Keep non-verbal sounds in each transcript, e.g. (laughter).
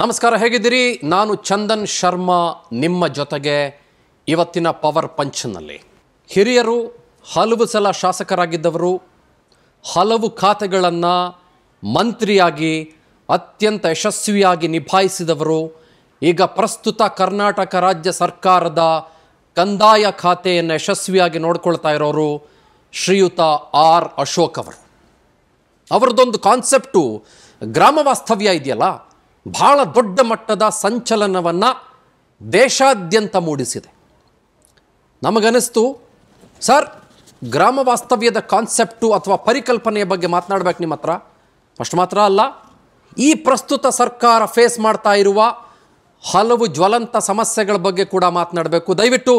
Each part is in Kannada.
ನಮಸ್ಕಾರ ಹೇಗಿದ್ದೀರಿ ನಾನು ಚಂದನ್ ಶರ್ಮಾ ನಿಮ್ಮ ಜೊತೆಗೆ ಇವತ್ತಿನ ಪವರ್ ಪಂಚ್ನಲ್ಲಿ ಹಿರಿಯರು ಹಲವು ಸಲ ಶಾಸಕರಾಗಿದ್ದವರು ಹಲವು ಖಾತೆಗಳನ್ನು ಮಂತ್ರಿಯಾಗಿ ಅತ್ಯಂತ ಯಶಸ್ವಿಯಾಗಿ ನಿಭಾಯಿಸಿದವರು ಈಗ ಪ್ರಸ್ತುತ ಕರ್ನಾಟಕ ರಾಜ್ಯ ಸರ್ಕಾರದ ಕಂದಾಯ ಖಾತೆಯನ್ನು ಯಶಸ್ವಿಯಾಗಿ ನೋಡ್ಕೊಳ್ತಾ ಇರೋರು ಶ್ರೀಯುತ ಆರ್ ಅಶೋಕ್ ಅವರು ಅವರದೊಂದು ಕಾನ್ಸೆಪ್ಟು ಗ್ರಾಮ ವಾಸ್ತವ್ಯ ಇದೆಯಲ್ಲ ಭಾಳ ದೊಡ್ಡ ಮಟ್ಟದ ಸಂಚಲನವನ್ನು ದೇಶಾದ್ಯಂತ ಮೂಡಿಸಿದೆ ನಮಗನಿಸ್ತು ಸರ್ ಗ್ರಾಮ ವಾಸ್ತವ್ಯದ ಕಾನ್ಸೆಪ್ಟು ಅಥವಾ ಪರಿಕಲ್ಪನೆಯ ಬಗ್ಗೆ ಮಾತನಾಡಬೇಕು ನಿಮ್ಮ ಹತ್ರ ಅಷ್ಟು ಮಾತ್ರ ಅಲ್ಲ ಈ ಪ್ರಸ್ತುತ ಸರ್ಕಾರ ಫೇಸ್ ಮಾಡ್ತಾ ಇರುವ ಹಲವು ಜ್ವಲಂತ ಸಮಸ್ಯೆಗಳ ಬಗ್ಗೆ ಕೂಡ ಮಾತನಾಡಬೇಕು ದಯವಿಟ್ಟು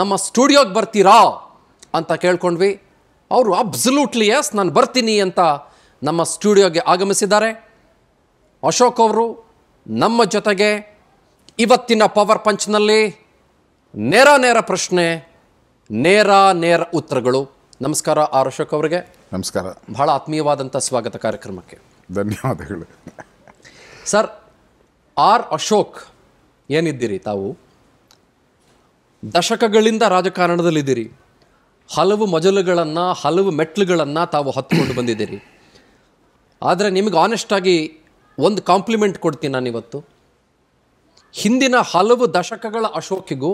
ನಮ್ಮ ಸ್ಟುಡಿಯೋಗೆ ಬರ್ತೀರಾ ಅಂತ ಕೇಳ್ಕೊಂಡ್ವಿ ಅವರು ಅಬ್ಸಲ್ಯೂಟ್ಲಿ ಎಸ್ ನಾನು ಬರ್ತೀನಿ ಅಂತ ನಮ್ಮ ಸ್ಟುಡಿಯೋಗೆ ಆಗಮಿಸಿದ್ದಾರೆ ಅಶೋಕ್ ಅವರು ನಮ್ಮ ಜೊತೆಗೆ ಇವತ್ತಿನ ಪವರ್ ಪಂಚ್ನಲ್ಲಿ ನೇರ ನೇರ ಪ್ರಶ್ನೆ ನೇರ ನೇರ ಉತ್ತರಗಳು ನಮಸ್ಕಾರ ಆರ್ ಅಶೋಕ್ ಅವರಿಗೆ ನಮಸ್ಕಾರ ಬಹಳ ಆತ್ಮೀಯವಾದಂಥ ಸ್ವಾಗತ ಕಾರ್ಯಕ್ರಮಕ್ಕೆ ಧನ್ಯವಾದಗಳು ಸರ್ ಆರ್ ಅಶೋಕ್ ಏನಿದ್ದೀರಿ ತಾವು ದಶಕಗಳಿಂದ ರಾಜಕಾರಣದಲ್ಲಿದ್ದೀರಿ ಹಲವು ಮಜಲುಗಳನ್ನು ಹಲವು ಮೆಟ್ಲುಗಳನ್ನು ತಾವು ಹತ್ತಿಕೊಂಡು ಬಂದಿದ್ದೀರಿ ಆದರೆ ನಿಮಗೆ ಆನೆಸ್ಟಾಗಿ ಒಂದು ಕಾಂಪ್ಲಿಮೆಂಟ್ ಕೊಡ್ತೀನಿ ನಾನು ಇವತ್ತು ಹಿಂದಿನ ಹಲವು ದಶಕಗಳ ಅಶೋಕಿಗೂ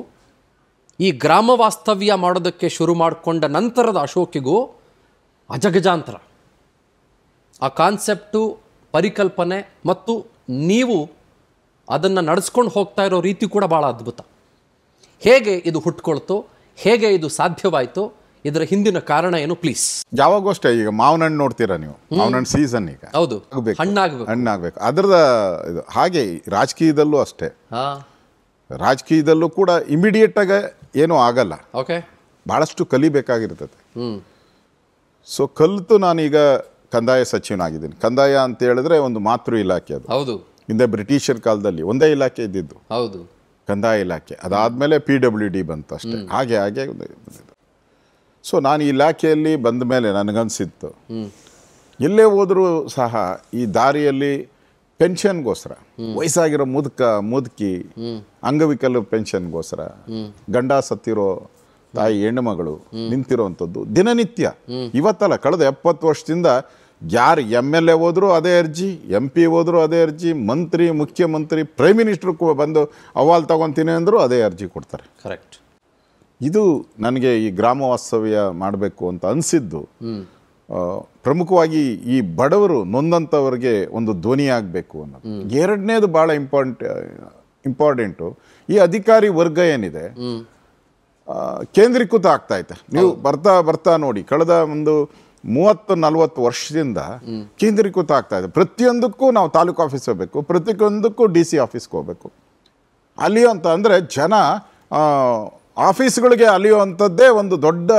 ಈ ಗ್ರಾಮ ವಾಸ್ತವ್ಯ ಮಾಡೋದಕ್ಕೆ ಶುರು ಮಾಡಿಕೊಂಡ ನಂತರದ ಅಶೋಕಿಗೂ ಅಜಗಜಾಂತರ ಆ ಕಾನ್ಸೆಪ್ಟು ಪರಿಕಲ್ಪನೆ ಮತ್ತು ನೀವು ಅದನ್ನು ನಡೆಸ್ಕೊಂಡು ಹೋಗ್ತಾ ಇರೋ ರೀತಿ ಕೂಡ ಭಾಳ ಅದ್ಭುತ ಹೇಗೆ ಇದು ಹುಟ್ಕೊಳ್ತು ಹೇಗೆ ಇದು ಸಾಧ್ಯವಾಯಿತು ಇದರ ಹಿಂದಿನ ಕಾರಣ ಏನು ಪ್ಲೀಸ್ ಯಾವಾಗೂ ಅಷ್ಟೇ ಈಗ ಮಾವಿನ ಹಣ್ಣು ನೋಡ್ತೀರಾ ನೀವು ಮಾವ್ನ ಹಣ್ಣು ಸೀಸನ್ ಈಗ ಹೌದು ಆಗ್ಬೇಕು ಹಣ್ಣಾಗ್ಬೇಕು ಹಣ್ಣಾಗ್ಬೇಕು ಅದರದ ಹಾಗೆ ರಾಜಕೀಯದಲ್ಲೂ ಅಷ್ಟೇ ರಾಜಕೀಯದಲ್ಲೂ ಕೂಡ ಇಮಿಡಿಯೇಟ್ ಆಗ ಏನು ಆಗಲ್ಲ ಓಕೆ ಭಾಳಷ್ಟು ಕಲಿಬೇಕಾಗಿರ್ತದೆ ಸೊ ಕಲಿತು ನಾನೀಗ ಕಂದಾಯ ಸಚಿವನಾಗಿದ್ದೀನಿ ಕಂದಾಯ ಅಂತ ಹೇಳಿದ್ರೆ ಒಂದು ಮಾತೃ ಇಲಾಖೆ ಅದು ಹೌದು ಹಿಂದೆ ಬ್ರಿಟಿಷರ್ ಕಾಲದಲ್ಲಿ ಒಂದೇ ಇಲಾಖೆ ಇದ್ದಿದ್ದು ಹೌದು ಕಂದಾಯ ಇಲಾಖೆ ಅದಾದ್ಮೇಲೆ ಪಿ ಡಬ್ಲ್ಯೂ ಡಿ ಬಂತು ಅಷ್ಟೇ ಹಾಗೆ ಹಾಗೆ ಸೊ ನಾನು ಈ ಇಲಾಖೆಯಲ್ಲಿ ಬಂದ ಮೇಲೆ ನನಗನ್ಸಿತ್ತು ಎಲ್ಲೇ ಹೋದರೂ ಸಹ ಈ ದಾರಿಯಲ್ಲಿ ಪೆನ್ಷನ್ಗೋಸ್ಕರ ವಯಸ್ಸಾಗಿರೋ ಮುದುಕ ಮುದುಕಿ ಅಂಗವಿಕಲ ಪೆನ್ಷನ್ಗೋಸ್ಕರ ಗಂಡ ಸತ್ತಿರೋ ತಾಯಿ ಹೆಣ್ಣು ಮಗಳು ನಿಂತಿರುವಂಥದ್ದು ದಿನನಿತ್ಯ ಇವತ್ತಲ್ಲ ಕಳೆದ ಎಪ್ಪತ್ತು ವರ್ಷದಿಂದ ಯಾರು ಎಮ್ ಎಲ್ ಎ ಹೋದರೂ ಅದೇ ಅರ್ಜಿ ಎಂ ಪಿ ಹೋದರೂ ಅದೇ ಅರ್ಜಿ ಮಂತ್ರಿ ಮುಖ್ಯಮಂತ್ರಿ ಪ್ರೈಮ್ ಮಿನಿಸ್ಟ್ರು ಬಂದು ಅಹವಾಲು ತಗೊತೀನಿ ಅಂದರೂ ಅದೇ ಅರ್ಜಿ ಕೊಡ್ತಾರೆ ಕರೆಕ್ಟ್ ಇದು ನನಗೆ ಈ ಗ್ರಾಮ ವಾಸ್ತವ್ಯ ಮಾಡಬೇಕು ಅಂತ ಅನಿಸಿದ್ದು ಪ್ರಮುಖವಾಗಿ ಈ ಬಡವರು ನೊಂದಂಥವ್ರಿಗೆ ಒಂದು ಧ್ವನಿ ಆಗಬೇಕು ಅನ್ನೋದು ಎರಡನೇದು ಭಾಳ ಇಂಪಾರ್ಟೆಂಟ್ ಇಂಪಾರ್ಟೆಂಟು ಈ ಅಧಿಕಾರಿ ವರ್ಗ ಏನಿದೆ ಕೇಂದ್ರೀಕೃತ ಆಗ್ತಾ ಆಗ್ತೈತೆ ನೀವು ಬರ್ತಾ ಬರ್ತಾ ನೋಡಿ ಕಳೆದ ಒಂದು ಮೂವತ್ತು ನಲವತ್ತು ವರ್ಷದಿಂದ ಕೇಂದ್ರೀಕೃತ ಆಗ್ತಾ ಇದೆ ಪ್ರತಿಯೊಂದಕ್ಕೂ ನಾವು ತಾಲೂಕು ಆಫೀಸ್ ಹೋಗಬೇಕು ಪ್ರತಿಯೊಂದಕ್ಕೂ ಡಿ ಸಿ ಆಫೀಸ್ಗೆ ಹೋಗಬೇಕು ಅಲ್ಲಿ ಅಂತ ಅಂದರೆ ಜನ ಆಫೀಸ್ಗಳಿಗೆ ಅಲಿಯುವಂಥದ್ದೇ ಒಂದು ದೊಡ್ಡ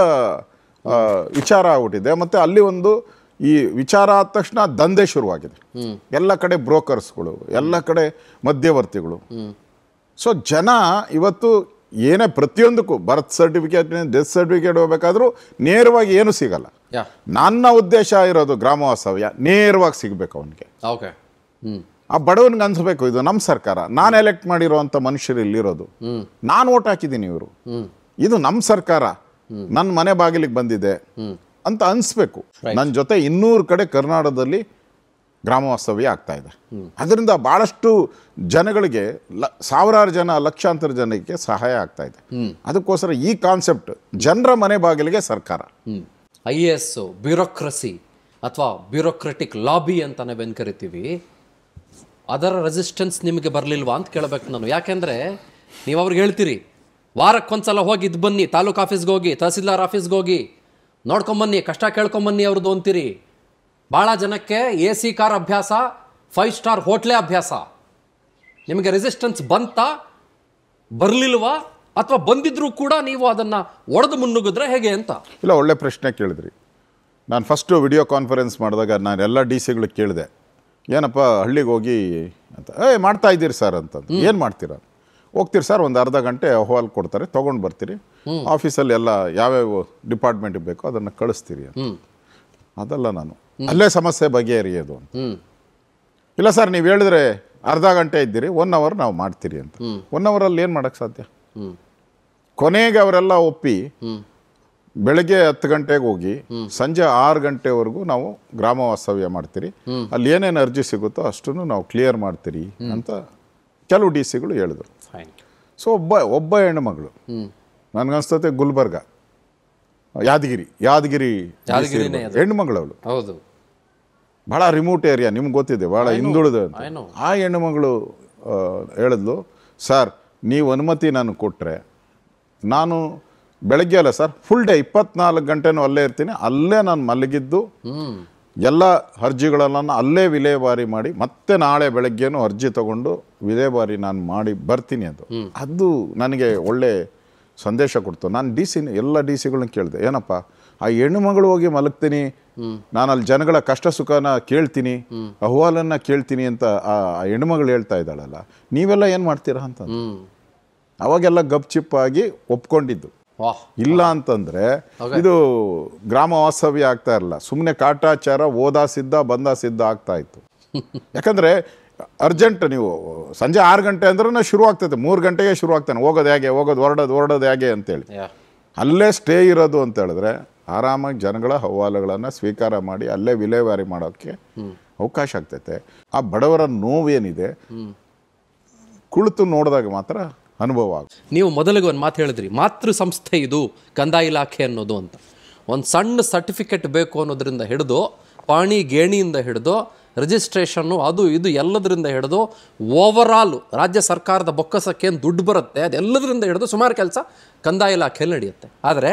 ವಿಚಾರ ಆಗ್ಬಿಟ್ಟಿದೆ ಮತ್ತು ಅಲ್ಲಿ ಒಂದು ಈ ವಿಚಾರ ಆದ ತಕ್ಷಣ ದಂಧೆ ಶುರುವಾಗಿದೆ ಎಲ್ಲ ಕಡೆ ಬ್ರೋಕರ್ಸ್ಗಳು ಎಲ್ಲ ಕಡೆ ಮಧ್ಯವರ್ತಿಗಳು ಸೊ ಜನ ಇವತ್ತು ಏನೇ ಪ್ರತಿಯೊಂದಕ್ಕೂ ಬರ್ತ್ ಸರ್ಟಿಫಿಕೇಟ್ ಡೆತ್ ಸರ್ಟಿಫಿಕೇಟ್ ಹೋಗ್ಬೇಕಾದ್ರೂ ನೇರವಾಗಿ ಏನೂ ಸಿಗಲ್ಲ ನನ್ನ ಉದ್ದೇಶ ಇರೋದು ಗ್ರಾಮ ವಾಸ್ತವ್ಯ ನೇರವಾಗಿ ಸಿಗಬೇಕು ಅವನಿಗೆ ಓಕೆ ಆ ಬಡವನಿಗೆ ಅನ್ಸಬೇಕು ಇದು ನಮ್ಮ ಸರ್ಕಾರ ನಾನು ಎಲೆಕ್ಟ್ ಮಾಡಿರುವಂತ ಮನುಷ್ಯರು ಇಲ್ಲಿರೋದು ನಾನು ಓಟ್ ಹಾಕಿದ್ದೀನಿ ಇವರು ಇದು ನಮ್ಮ ಸರ್ಕಾರ ನನ್ನ ಮನೆ ಬಾಗಿಲಿಗೆ ಬಂದಿದೆ ಅಂತ ಅನಿಸ್ಬೇಕು ನನ್ನ ಜೊತೆ ಇನ್ನೂರು ಕಡೆ ಕರ್ನಾಟಕದಲ್ಲಿ ಗ್ರಾಮ ವಾಸ್ತವ್ಯ ಆಗ್ತಾ ಇದೆ ಅದರಿಂದ ಬಹಳಷ್ಟು ಜನಗಳಿಗೆ ಲ ಸಾವಿರಾರು ಜನ ಲಕ್ಷಾಂತರ ಜನಕ್ಕೆ ಸಹಾಯ ಆಗ್ತಾ ಇದೆ ಅದಕ್ಕೋಸ್ಕರ ಈ ಕಾನ್ಸೆಪ್ಟ್ ಜನರ ಮನೆ ಬಾಗಿಲಿಗೆ ಸರ್ಕಾರ ಐ ಎ ಎಸ್ ಬ್ಯೂರೋಕ್ರಸಿ ಅಥವಾ ಬ್ಯೂರೋಕ್ರೆಟಿಕ್ ಲಾಬಿ ಅಂತ ನಾವೇನು ಕರಿತೀವಿ ಅದರ ರೆಸಿಸ್ಟೆನ್ಸ್ ನಿಮಗೆ ಬರಲಿಲ್ವಾ ಅಂತ ಕೇಳಬೇಕು ನಾನು ಯಾಕೆಂದರೆ ನೀವು ಅವ್ರಿಗೆ ಹೇಳ್ತೀರಿ ವಾರಕ್ಕೊಂದ್ಸಲ ಹೋಗಿ ಇದು ಬನ್ನಿ ತಾಲೂಕು ಆಫೀಸ್ಗೆ ಹೋಗಿ ತಹಸೀಲ್ದಾರ್ ಆಫೀಸ್ಗೆ ಹೋಗಿ ನೋಡ್ಕೊಂಬನ್ನಿ ಕಷ್ಟ ಕೇಳ್ಕೊಂಬನ್ನಿ ಅವ್ರದ್ದು ಅಂತೀರಿ ಭಾಳ ಜನಕ್ಕೆ ಎ ಸಿ ಕಾರ್ ಅಭ್ಯಾಸ ಫೈವ್ ಸ್ಟಾರ್ ಹೋಟ್ಲೆ ಅಭ್ಯಾಸ ನಿಮಗೆ ರೆಸಿಸ್ಟೆನ್ಸ್ ಬಂತ ಬರಲಿಲ್ವಾ ಅಥವಾ ಬಂದಿದ್ರೂ ಕೂಡ ನೀವು ಅದನ್ನು ಒಡೆದು ಮುನ್ನುಗಿದ್ರೆ ಹೇಗೆ ಅಂತ ಇಲ್ಲ ಒಳ್ಳೆ ಪ್ರಶ್ನೆ ಕೇಳಿದ್ರಿ ನಾನು ಫಸ್ಟು ವಿಡಿಯೋ ಕಾನ್ಫರೆನ್ಸ್ ಮಾಡಿದಾಗ ನಾನು ಎಲ್ಲ ಡಿ ಸಿಗಳಿಗೆ ಕೇಳಿದೆ ಏನಪ್ಪ ಹಳ್ಳಿಗೆ ಹೋಗಿ ಅಂತ ಏಯ್ ಮಾಡ್ತಾ ಇದ್ದೀರಿ ಸರ್ ಅಂತ ಏನು ಮಾಡ್ತೀರಾ ಹೋಗ್ತೀರಿ ಸರ್ ಒಂದು ಅರ್ಧ ಗಂಟೆ ಅಹ್ವಾಲ್ ಕೊಡ್ತಾರೆ ತೊಗೊಂಡು ಬರ್ತೀರಿ ಆಫೀಸಲ್ಲಿ ಎಲ್ಲ ಯಾವ್ಯಾವ ಡಿಪಾರ್ಟ್ಮೆಂಟಿಗೆ ಬೇಕೋ ಅದನ್ನು ಕಳಿಸ್ತೀರಿ ಅಂತ ಅದಲ್ಲ ನಾನು ಅಲ್ಲೇ ಸಮಸ್ಯೆ ಬಗೆಹರಿಯೋದು ಅಂತ ಇಲ್ಲ ಸರ್ ನೀವು ಹೇಳಿದ್ರೆ ಅರ್ಧ ಗಂಟೆ ಇದ್ದೀರಿ ಒನ್ ಅವರ್ ನಾವು ಮಾಡ್ತೀರಿ ಅಂತ ಒನ್ ಅವರಲ್ಲಿ ಏನು ಮಾಡೋಕ್ಕೆ ಸಾಧ್ಯ ಕೊನೆಗೆ ಅವರೆಲ್ಲ ಒಪ್ಪಿ ಬೆಳಗ್ಗೆ ಹತ್ತು ಗಂಟೆಗೆ ಹೋಗಿ ಸಂಜೆ ಆರು ಗಂಟೆವರೆಗೂ ನಾವು ಗ್ರಾಮ ವಾಸ್ತವ್ಯ ಮಾಡ್ತೀರಿ ಅಲ್ಲಿ ಏನೇನು ಅರ್ಜಿ ಸಿಗುತ್ತೋ ಅಷ್ಟನ್ನು ನಾವು ಕ್ಲಿಯರ್ ಮಾಡ್ತೀರಿ ಅಂತ ಕೆಲವು ಡಿ ಸಿಗಳು ಹೇಳಿದ್ರು ಸೊ ಒಬ್ಬ ಒಬ್ಬ ಹೆಣ್ಣುಮಗಳು ನನಗನ್ಸ್ತತೆ ಗುಲ್ಬರ್ಗ ಯಾದಗಿರಿ ಯಾದಗಿರಿ ಹೆಣ್ಮಗಳು ಅವಳು ಹೌದು ಭಾಳ ರಿಮೋಟ್ ಏರಿಯಾ ನಿಮ್ಗೆ ಗೊತ್ತಿದೆ ಭಾಳ ಹಿಂದುಳಿದ ಆ ಹೆಣ್ಣುಮಗಳು ಹೇಳಿದ್ಲು ಸರ್ ನೀವು ಅನುಮತಿ ನಾನು ಕೊಟ್ಟರೆ ನಾನು ಬೆಳಗ್ಗೆ ಅಲ್ಲ ಸರ್ ಫುಲ್ ಡೇ ಇಪ್ಪತ್ನಾಲ್ಕು ಗಂಟೆನೂ ಅಲ್ಲೇ ಇರ್ತೀನಿ ಅಲ್ಲೇ ನಾನು ಮಲಗಿದ್ದು ಎಲ್ಲ ಅರ್ಜಿಗಳನ್ನು ಅಲ್ಲೇ ವಿಲೇವಾರಿ ಮಾಡಿ ಮತ್ತೆ ನಾಳೆ ಬೆಳಗ್ಗೆನೂ ಅರ್ಜಿ ತಗೊಂಡು ವಿಲೇವಾರಿ ನಾನು ಮಾಡಿ ಬರ್ತೀನಿ ಅದು ಅದು ನನಗೆ ಒಳ್ಳೆ ಸಂದೇಶ ಕೊಡ್ತು ನಾನು ಡಿ ಸಿ ಎಲ್ಲ ಡಿ ಸಿಗಳನ್ನ ಕೇಳಿದೆ ಏನಪ್ಪ ಆ ಹೆಣ್ಣುಮಗಳು ಹೋಗಿ ಮಲಗ್ತೀನಿ ನಾನು ಅಲ್ಲಿ ಜನಗಳ ಕಷ್ಟ ಸುಖನ ಕೇಳ್ತೀನಿ ಅಹ್ವಾಲನ್ನ ಕೇಳ್ತೀನಿ ಅಂತ ಆ ಹೆಣ್ಣುಮಗಳು ಹೇಳ್ತಾ ಇದ್ದಾಳಲ್ಲ ನೀವೆಲ್ಲ ಏನು ಮಾಡ್ತೀರಾ ಅಂತ ಅವಾಗೆಲ್ಲ ಗಪ್ ಚಿಪ್ಪಾಗಿ ಒಪ್ಕೊಂಡಿದ್ದು ಇಲ್ಲ ಅಂತಂದ್ರೆ ಇದು ಗ್ರಾಮ ವಾಸ್ತವ್ಯ ಆಗ್ತಾ ಇರಲ್ಲ ಸುಮ್ಮನೆ ಕಾಟಾಚಾರ ಓದಾ ಸಿದ್ಧ ಬಂದ ಸಿದ್ಧ ಆಗ್ತಾ ಇತ್ತು (laughs) ಯಾಕಂದ್ರೆ ಅರ್ಜೆಂಟ್ ನೀವು ಸಂಜೆ ಆರು ಗಂಟೆ ಅಂದ್ರೆ ಶುರು ಆಗ್ತೈತೆ ಮೂರು ಗಂಟೆಗೆ ಶುರು ಆಗ್ತಾನೆ ಹೋಗೋದು ಹೇಗೆ ಹೋಗೋದು ಹೊರಡೋದು ಹೊರಡೋದು ಹೇಗೆ ಅಂತೇಳಿ ಅಲ್ಲೇ ಸ್ಟೇ ಇರೋದು ಅಂತ ಹೇಳಿದ್ರೆ ಆರಾಮಾಗಿ ಜನಗಳ ಹವಾಲುಗಳನ್ನು ಸ್ವೀಕಾರ ಮಾಡಿ ಅಲ್ಲೇ ವಿಲೇವಾರಿ ಮಾಡೋಕ್ಕೆ ಅವಕಾಶ ಆಗ್ತೈತೆ ಆ ಬಡವರ ನೋವೇನಿದೆ ಕುಳಿತು ನೋಡಿದಾಗ ಮಾತ್ರ ಅನುಭವ ಆಗುತ್ತೆ ನೀವು ಮೊದಲಿಗೆ ಒಂದು ಮಾತು ಹೇಳಿದ್ರಿ ಮಾತೃ ಸಂಸ್ಥೆ ಇದು ಕಂದಾಯ ಇಲಾಖೆ ಅನ್ನೋದು ಅಂತ ಒಂದು ಸಣ್ಣ ಸರ್ಟಿಫಿಕೇಟ್ ಬೇಕು ಅನ್ನೋದರಿಂದ ಹಿಡಿದು ಪಾಣಿ ಗೇಣಿಯಿಂದ ಹಿಡಿದು ರಿಜಿಸ್ಟ್ರೇಷನ್ನು ಅದು ಇದು ಎಲ್ಲದರಿಂದ ಹಿಡಿದು ಓವರಾಲ್ ರಾಜ್ಯ ಸರ್ಕಾರದ ಬೊಕ್ಕಸಕ್ಕೇನು ದುಡ್ಡು ಬರುತ್ತೆ ಅದೆಲ್ಲದರಿಂದ ಹಿಡಿದು ಸುಮಾರು ಕೆಲಸ ಕಂದಾಯ ಇಲಾಖೆಯಲ್ಲಿ ನಡೆಯುತ್ತೆ ಆದರೆ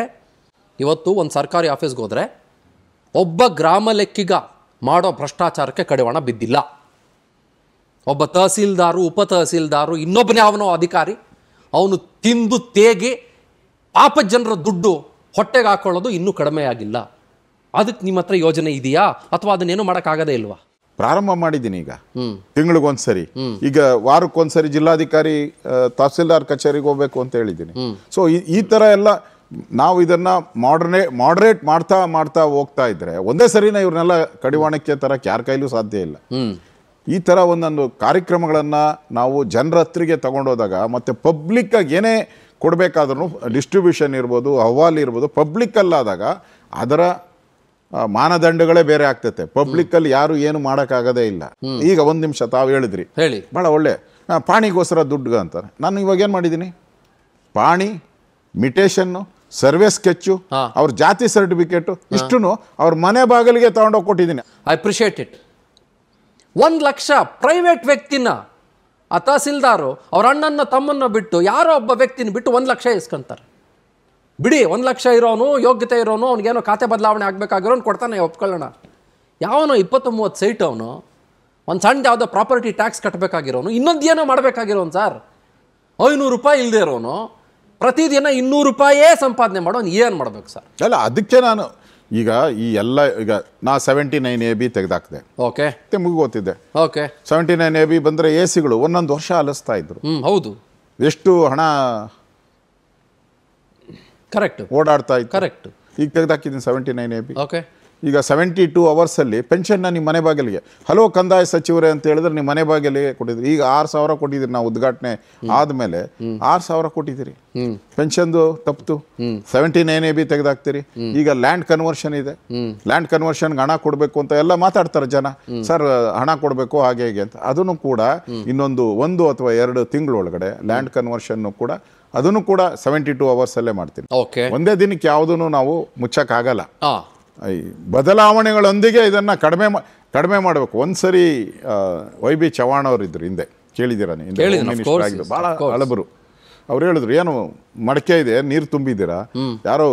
ಇವತ್ತು ಒಂದು ಸರ್ಕಾರಿ ಆಫೀಸ್ಗೆ ಹೋದರೆ ಒಬ್ಬ ಗ್ರಾಮ ಲೆಕ್ಕಿಗ ಮಾಡೋ ಭ್ರಷ್ಟಾಚಾರಕ್ಕೆ ಕಡಿವಾಣ ಬಿದ್ದಿಲ್ಲ ಒಬ್ಬ ತಹಸೀಲ್ದಾರು ಉಪ ತಹಸೀಲ್ದಾರು ಇನ್ನೊಬ್ಬನೇ ಯಾವನೋ ಅಧಿಕಾರಿ ಅವನು ತಿಂದು ತೇಗಿ ಪಾಪ ಜನರ ದುಡ್ಡು ಹೊಟ್ಟೆಗೆ ಹಾಕೊಳ್ಳೋದು ಇನ್ನೂ ಕಡಿಮೆ ಆಗಿಲ್ಲ ಅದಕ್ಕೆ ನಿಮ್ಮ ಹತ್ರ ಯೋಜನೆ ಇದೆಯಾ ಅಥವಾ ಅದನ್ನೇನು ಮಾಡೋಕ್ಕಾಗದೇ ಇಲ್ವಾ ಪ್ರಾರಂಭ ಮಾಡಿದ್ದೀನಿ ಈಗ ತಿಂಗಳಿಗೊಂದ್ಸರಿ ಈಗ ವಾರಕ್ಕೊಂದ್ಸರಿ ಜಿಲ್ಲಾಧಿಕಾರಿ ತಹಸೀಲ್ದಾರ್ ಕಚೇರಿಗೆ ಹೋಗ್ಬೇಕು ಅಂತ ಹೇಳಿದ್ದೀನಿ ಸೊ ಈ ತರ ಎಲ್ಲ ನಾವು ಇದನ್ನ ಮಾಡ್ರೇ ಮಾಡ್ರೇಟ್ ಮಾಡ್ತಾ ಮಾಡ್ತಾ ಹೋಗ್ತಾ ಇದ್ರೆ ಒಂದೇ ಸರಿನ ಇವ್ರನ್ನೆಲ್ಲ ಕಡಿವಾಣಕ್ಕೆ ತರಕ್ಕೆ ಯಾರ ಕೈಲೂ ಸಾಧ್ಯ ಇಲ್ಲ ಈ ಥರ ಒಂದೊಂದು ಕಾರ್ಯಕ್ರಮಗಳನ್ನು ನಾವು ಜನರ ಹತ್ರಿಗೆ ತಗೊಂಡೋದಾಗ ಮತ್ತು ಪಬ್ಲಿಕ್ಕಾಗಿ ಏನೇ ಕೊಡಬೇಕಾದ್ರೂ ಡಿಸ್ಟ್ರಿಬ್ಯೂಷನ್ ಇರ್ಬೋದು ಅಹವಾಲು ಇರ್ಬೋದು ಪಬ್ಲಿಕ್ಕಲ್ಲಾದಾಗ ಅದರ ಮಾನದಂಡಗಳೇ ಬೇರೆ ಆಗ್ತೈತೆ ಪಬ್ಲಿಕ್ಕಲ್ಲಿ ಯಾರು ಏನು ಮಾಡೋಕ್ಕಾಗದೇ ಇಲ್ಲ ಈಗ ಒಂದು ನಿಮಿಷ ತಾವು ಹೇಳಿದ್ರಿ ಹೇಳಿ ಭಾಳ ಒಳ್ಳೆ ಪಾಣಿಗೋಸ್ಕರ ದುಡ್ಡು ಅಂತಾರೆ ನಾನು ಇವಾಗ ಏನು ಮಾಡಿದ್ದೀನಿ ಪಾಣಿ ಮಿಟೇಷನ್ನು ಸರ್ವೆ ಸ್ಕೆಚ್ಚು ಅವ್ರ ಜಾತಿ ಸರ್ಟಿಫಿಕೇಟು ಇಷ್ಟು ಅವ್ರ ಮನೆ ಬಾಗಿಲಿಗೆ ತಗೊಂಡೋಗಿ ಕೊಟ್ಟಿದ್ದೀನಿ ಐ ಅಪ್ರಿಷಿಯೇಟ್ ಇಟ್ ಒಂದು ಲಕ್ಷ ಪ್ರೈವೇಟ್ ವ್ಯಕ್ತಿನ ಆ ತಹಸೀಲ್ದಾರು ಅವ್ರ ಅಣ್ಣನ ತಮ್ಮನ್ನು ಬಿಟ್ಟು ಯಾರೋ ಒಬ್ಬ ವ್ಯಕ್ತಿನ ಬಿಟ್ಟು ಒಂದು ಲಕ್ಷ ಇಸ್ಕೊಂತಾರೆ ಬಿಡಿ ಒಂದು ಲಕ್ಷ ಇರೋನು ಯೋಗ್ಯತೆ ಇರೋನು ಅವ್ನಿಗೇನೋ ಖಾತೆ ಬದಲಾವಣೆ ಆಗಬೇಕಾಗಿರೋನು ಕೊಡ್ತಾನೆ ಒಪ್ಕೊಳ್ಳೋಣ ಯಾವನೋ ಇಪ್ಪತ್ತು ಮೂವತ್ತು ಸೈಟ್ ಅವನು ಒಂದು ಸಣ್ಣ ಯಾವುದೋ ಪ್ರಾಪರ್ಟಿ ಟ್ಯಾಕ್ಸ್ ಕಟ್ಟಬೇಕಾಗಿರೋನು ಇನ್ನೊಂದು ಏನೋ ಮಾಡಬೇಕಾಗಿರೋನು ಸರ್ ಐನೂರು ರೂಪಾಯಿ ಇಲ್ಲದೆ ಇರೋನು ಪ್ರತಿದಿನ ಇನ್ನೂರು ರೂಪಾಯೇ ಸಂಪಾದನೆ ಮಾಡೋನು ಏನು ಮಾಡಬೇಕು ಸರ್ ಅಲ್ಲ ಅದಕ್ಕೆ ನಾನು ಈಗ ಈ ಎಲ್ಲ ಈಗ ನಾ ಸೆವೆಂಟಿ ನೈನ್ ಎ ಬಿ ತೆಗೆದಾಕಿದೆ ಓಕೆ ಮುಗಿಗೋತಿದ್ದೆ okay seventy nine A B ಬಂದರೆ ಎ ಸಿಗಳು ಒಂದೊಂದು ವರ್ಷ ಅಲಿಸ್ತಾ ಇದ್ರು ಹೌದು ಎಷ್ಟು ಹಣ ಕರೆಕ್ಟ್ ಓಡಾಡ್ತಾ ಇತ್ತು ಕರೆಕ್ಟ್ ಈಗ ತೆಗೆದಾಕಿದ್ದೀನಿ seventy nine A B okay ಈಗ ಸೆವೆಂಟಿ ಟೂ ಅವರ್ಸಲ್ಲಿ ಪೆನ್ಷನ್ನ ನಿಮ್ಮ ಮನೆ ಬಾಗಿಲಿಗೆ ಹಲೋ ಕಂದಾಯ ಸಚಿವರೇ ಅಂತ ಹೇಳಿದ್ರೆ ನಿಮ್ಮ ಮನೆ ಬಾಗಿಲಿಗೆ ಕೊಟ್ಟಿದ್ರಿ ಈಗ ಆರು ಸಾವಿರ ಕೊಟ್ಟಿದ್ದೀರಿ ನಾವು ಉದ್ಘಾಟನೆ ಆದಮೇಲೆ ಆರು ಸಾವಿರ ಕೊಟ್ಟಿದ್ದೀರಿ ಪೆನ್ಷನ್ದು ತಪ್ಪು ಸೆವೆಂಟಿ ನೈನ್ ಎ ಬಿ ತೆಗೆದಾಕ್ತೀರಿ ಈಗ ಲ್ಯಾಂಡ್ ಕನ್ವರ್ಷನ್ ಇದೆ ಲ್ಯಾಂಡ್ ಕನ್ವರ್ಷನ್ ಹಣ ಕೊಡಬೇಕು ಅಂತ ಎಲ್ಲ ಮಾತಾಡ್ತಾರೆ ಜನ ಸರ್ ಹಣ ಕೊಡಬೇಕು ಹಾಗೆ ಹೇಗೆ ಅಂತ ಅದನ್ನು ಕೂಡ ಇನ್ನೊಂದು ಒಂದು ಅಥವಾ ಎರಡು ತಿಂಗಳೊಳಗಡೆ ಲ್ಯಾಂಡ್ ಕನ್ವರ್ಷನ್ ಕೂಡ ಅದನ್ನು ಕೂಡ ಸೆವೆಂಟಿ ಟೂ ಅವರ್ಸಲ್ಲೇ ಮಾಡ್ತೀನಿ ಒಂದೇ ದಿನಕ್ಕೆ ಯಾವುದನ್ನು ನಾವು ಮುಚ್ಚಕ್ಕಾಗಲ್ಲ ಈ ಬದಲಾವಣೆಗಳೊಂದಿಗೆ ಇದನ್ನು ಕಡಿಮೆ ಕಡಿಮೆ ಮಾಡಬೇಕು ಒಂದು ಸರಿ ವೈ ಬಿ ಚವಾಣ್ ಅವರಿದ್ದರು ಹಿಂದೆ ಕೇಳಿದ್ದೀರಾ ನೀವು ಭಾಳ ಹಲಬರು ಅವ್ರು ಹೇಳಿದ್ರು ಏನು ಮಡಕೆ ಇದೆ ನೀರು ತುಂಬಿದ್ದೀರಾ ಯಾರೋ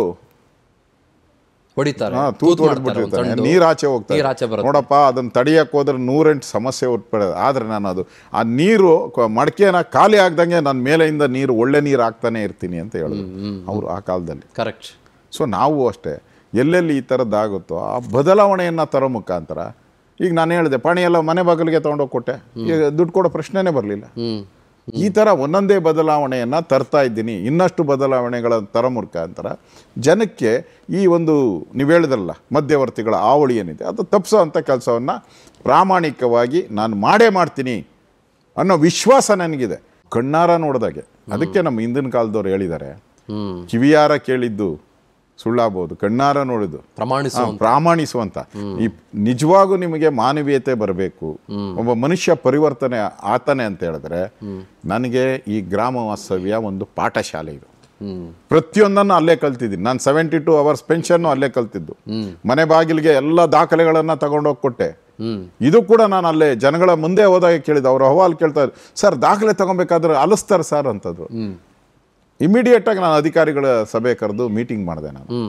ಹೊಡಿತಾರೆ ತೂತು ಹೊಡೆದ್ಬಿಟ್ಟಿರ್ತಾರೆ ನೀರು ಆಚೆ ಹೋಗ್ತಾರೆ ನೋಡಪ್ಪ ಅದನ್ನ ತಡಿಯಕ್ಕೆ ಹೋದ್ರೆ ನೂರೆಂಟು ಸಮಸ್ಯೆ ಉಟ್ಬಿಡೋದು ಆದರೆ ನಾನು ಅದು ಆ ನೀರು ಮಡಕೆನ ಖಾಲಿ ಆಗ್ದಂಗೆ ನನ್ನ ಮೇಲೆಯಿಂದ ನೀರು ಒಳ್ಳೆ ನೀರು ಆಗ್ತಾನೆ ಇರ್ತೀನಿ ಅಂತ ಹೇಳಿದ್ರು ಅವರು ಆ ಕಾಲದಲ್ಲಿ ಕರೆಕ್ಟ್ ಸೊ ನಾವು ಅಷ್ಟೇ ಎಲ್ಲೆಲ್ಲಿ ಈ ಥರದ್ದಾಗುತ್ತೋ ಆ ಬದಲಾವಣೆಯನ್ನು ತರೋ ಮುಖಾಂತರ ಈಗ ನಾನು ಹೇಳಿದೆ ಪಣಿಯೆಲ್ಲ ಮನೆ ಬಾಗಿಲಿಗೆ ತೊಗೊಂಡೋಗಿ ಕೊಟ್ಟೆ ದುಡ್ಡು ಕೊಡೋ ಪ್ರಶ್ನೆನೇ ಬರಲಿಲ್ಲ ಈ ಥರ ಒಂದೊಂದೇ ಬದಲಾವಣೆಯನ್ನು ತರ್ತಾ ಇದ್ದೀನಿ ಇನ್ನಷ್ಟು ಬದಲಾವಣೆಗಳ ತರ ಮುಖಾಂತರ ಜನಕ್ಕೆ ಈ ಒಂದು ನೀವು ಹೇಳಿದ್ರಲ್ಲ ಮಧ್ಯವರ್ತಿಗಳ ಆವಳಿ ಏನಿದೆ ಅದು ತಪ್ಪಿಸೋ ಅಂತ ಕೆಲಸವನ್ನು ಪ್ರಾಮಾಣಿಕವಾಗಿ ನಾನು ಮಾಡೇ ಮಾಡ್ತೀನಿ ಅನ್ನೋ ವಿಶ್ವಾಸ ನನಗಿದೆ ಕಣ್ಣಾರ ನೋಡಿದಾಗೆ ಅದಕ್ಕೆ ನಮ್ಮ ಹಿಂದಿನ ಕಾಲದವ್ರು ಹೇಳಿದ್ದಾರೆ ಕಿವಿಯಾರ ಕೇಳಿದ್ದು ಸುಳ್ಳಾಗಬಹುದು ಕಣ್ಣಾರ ನೋಡಿದ್ದು ಪ್ರಾಮಾಣಿಸುವಂತ ಈ ನಿಜವಾಗೂ ನಿಮಗೆ ಮಾನವೀಯತೆ ಬರಬೇಕು ಒಬ್ಬ ಮನುಷ್ಯ ಪರಿವರ್ತನೆ ಆತನೆ ಅಂತ ಹೇಳಿದ್ರೆ ನನಗೆ ಈ ಗ್ರಾಮ ವಾಸ್ತವ್ಯ ಒಂದು ಪಾಠಶಾಲೆ ಇದು ಪ್ರತಿಯೊಂದನ್ನು ಅಲ್ಲೇ ಕಲ್ತಿದ್ದೀನಿ ನಾನು ಸೆವೆಂಟಿ ಟು ಅವರ್ಸ್ ಪೆನ್ಷನ್ ಅಲ್ಲೇ ಕಲ್ತಿದ್ದು ಮನೆ ಬಾಗಿಲಿಗೆ ಎಲ್ಲ ದಾಖಲೆಗಳನ್ನು ತಗೊಂಡೋಗಿ ಕೊಟ್ಟೆ ಇದು ಕೂಡ ನಾನು ಅಲ್ಲೇ ಜನಗಳ ಮುಂದೆ ಹೋದಾಗ ಕೇಳಿದ್ದು ಅವ್ರ ಅಹವಾಲು ಕೇಳ್ತಾ ಸರ್ ದಾಖಲೆ ತಗೊಬೇಕಾದ್ರೆ ಅಲಸ್ತಾರೆ ಸರ್ ಅಂತದ್ರು ಇಮಿಡಿಯೇಟ್ ಆಗಿ ನಾನು ಅಧಿಕಾರಿಗಳ ಸಭೆ ಕರೆದು ಮೀಟಿಂಗ್ ಮಾಡಿದೆ ನಾನು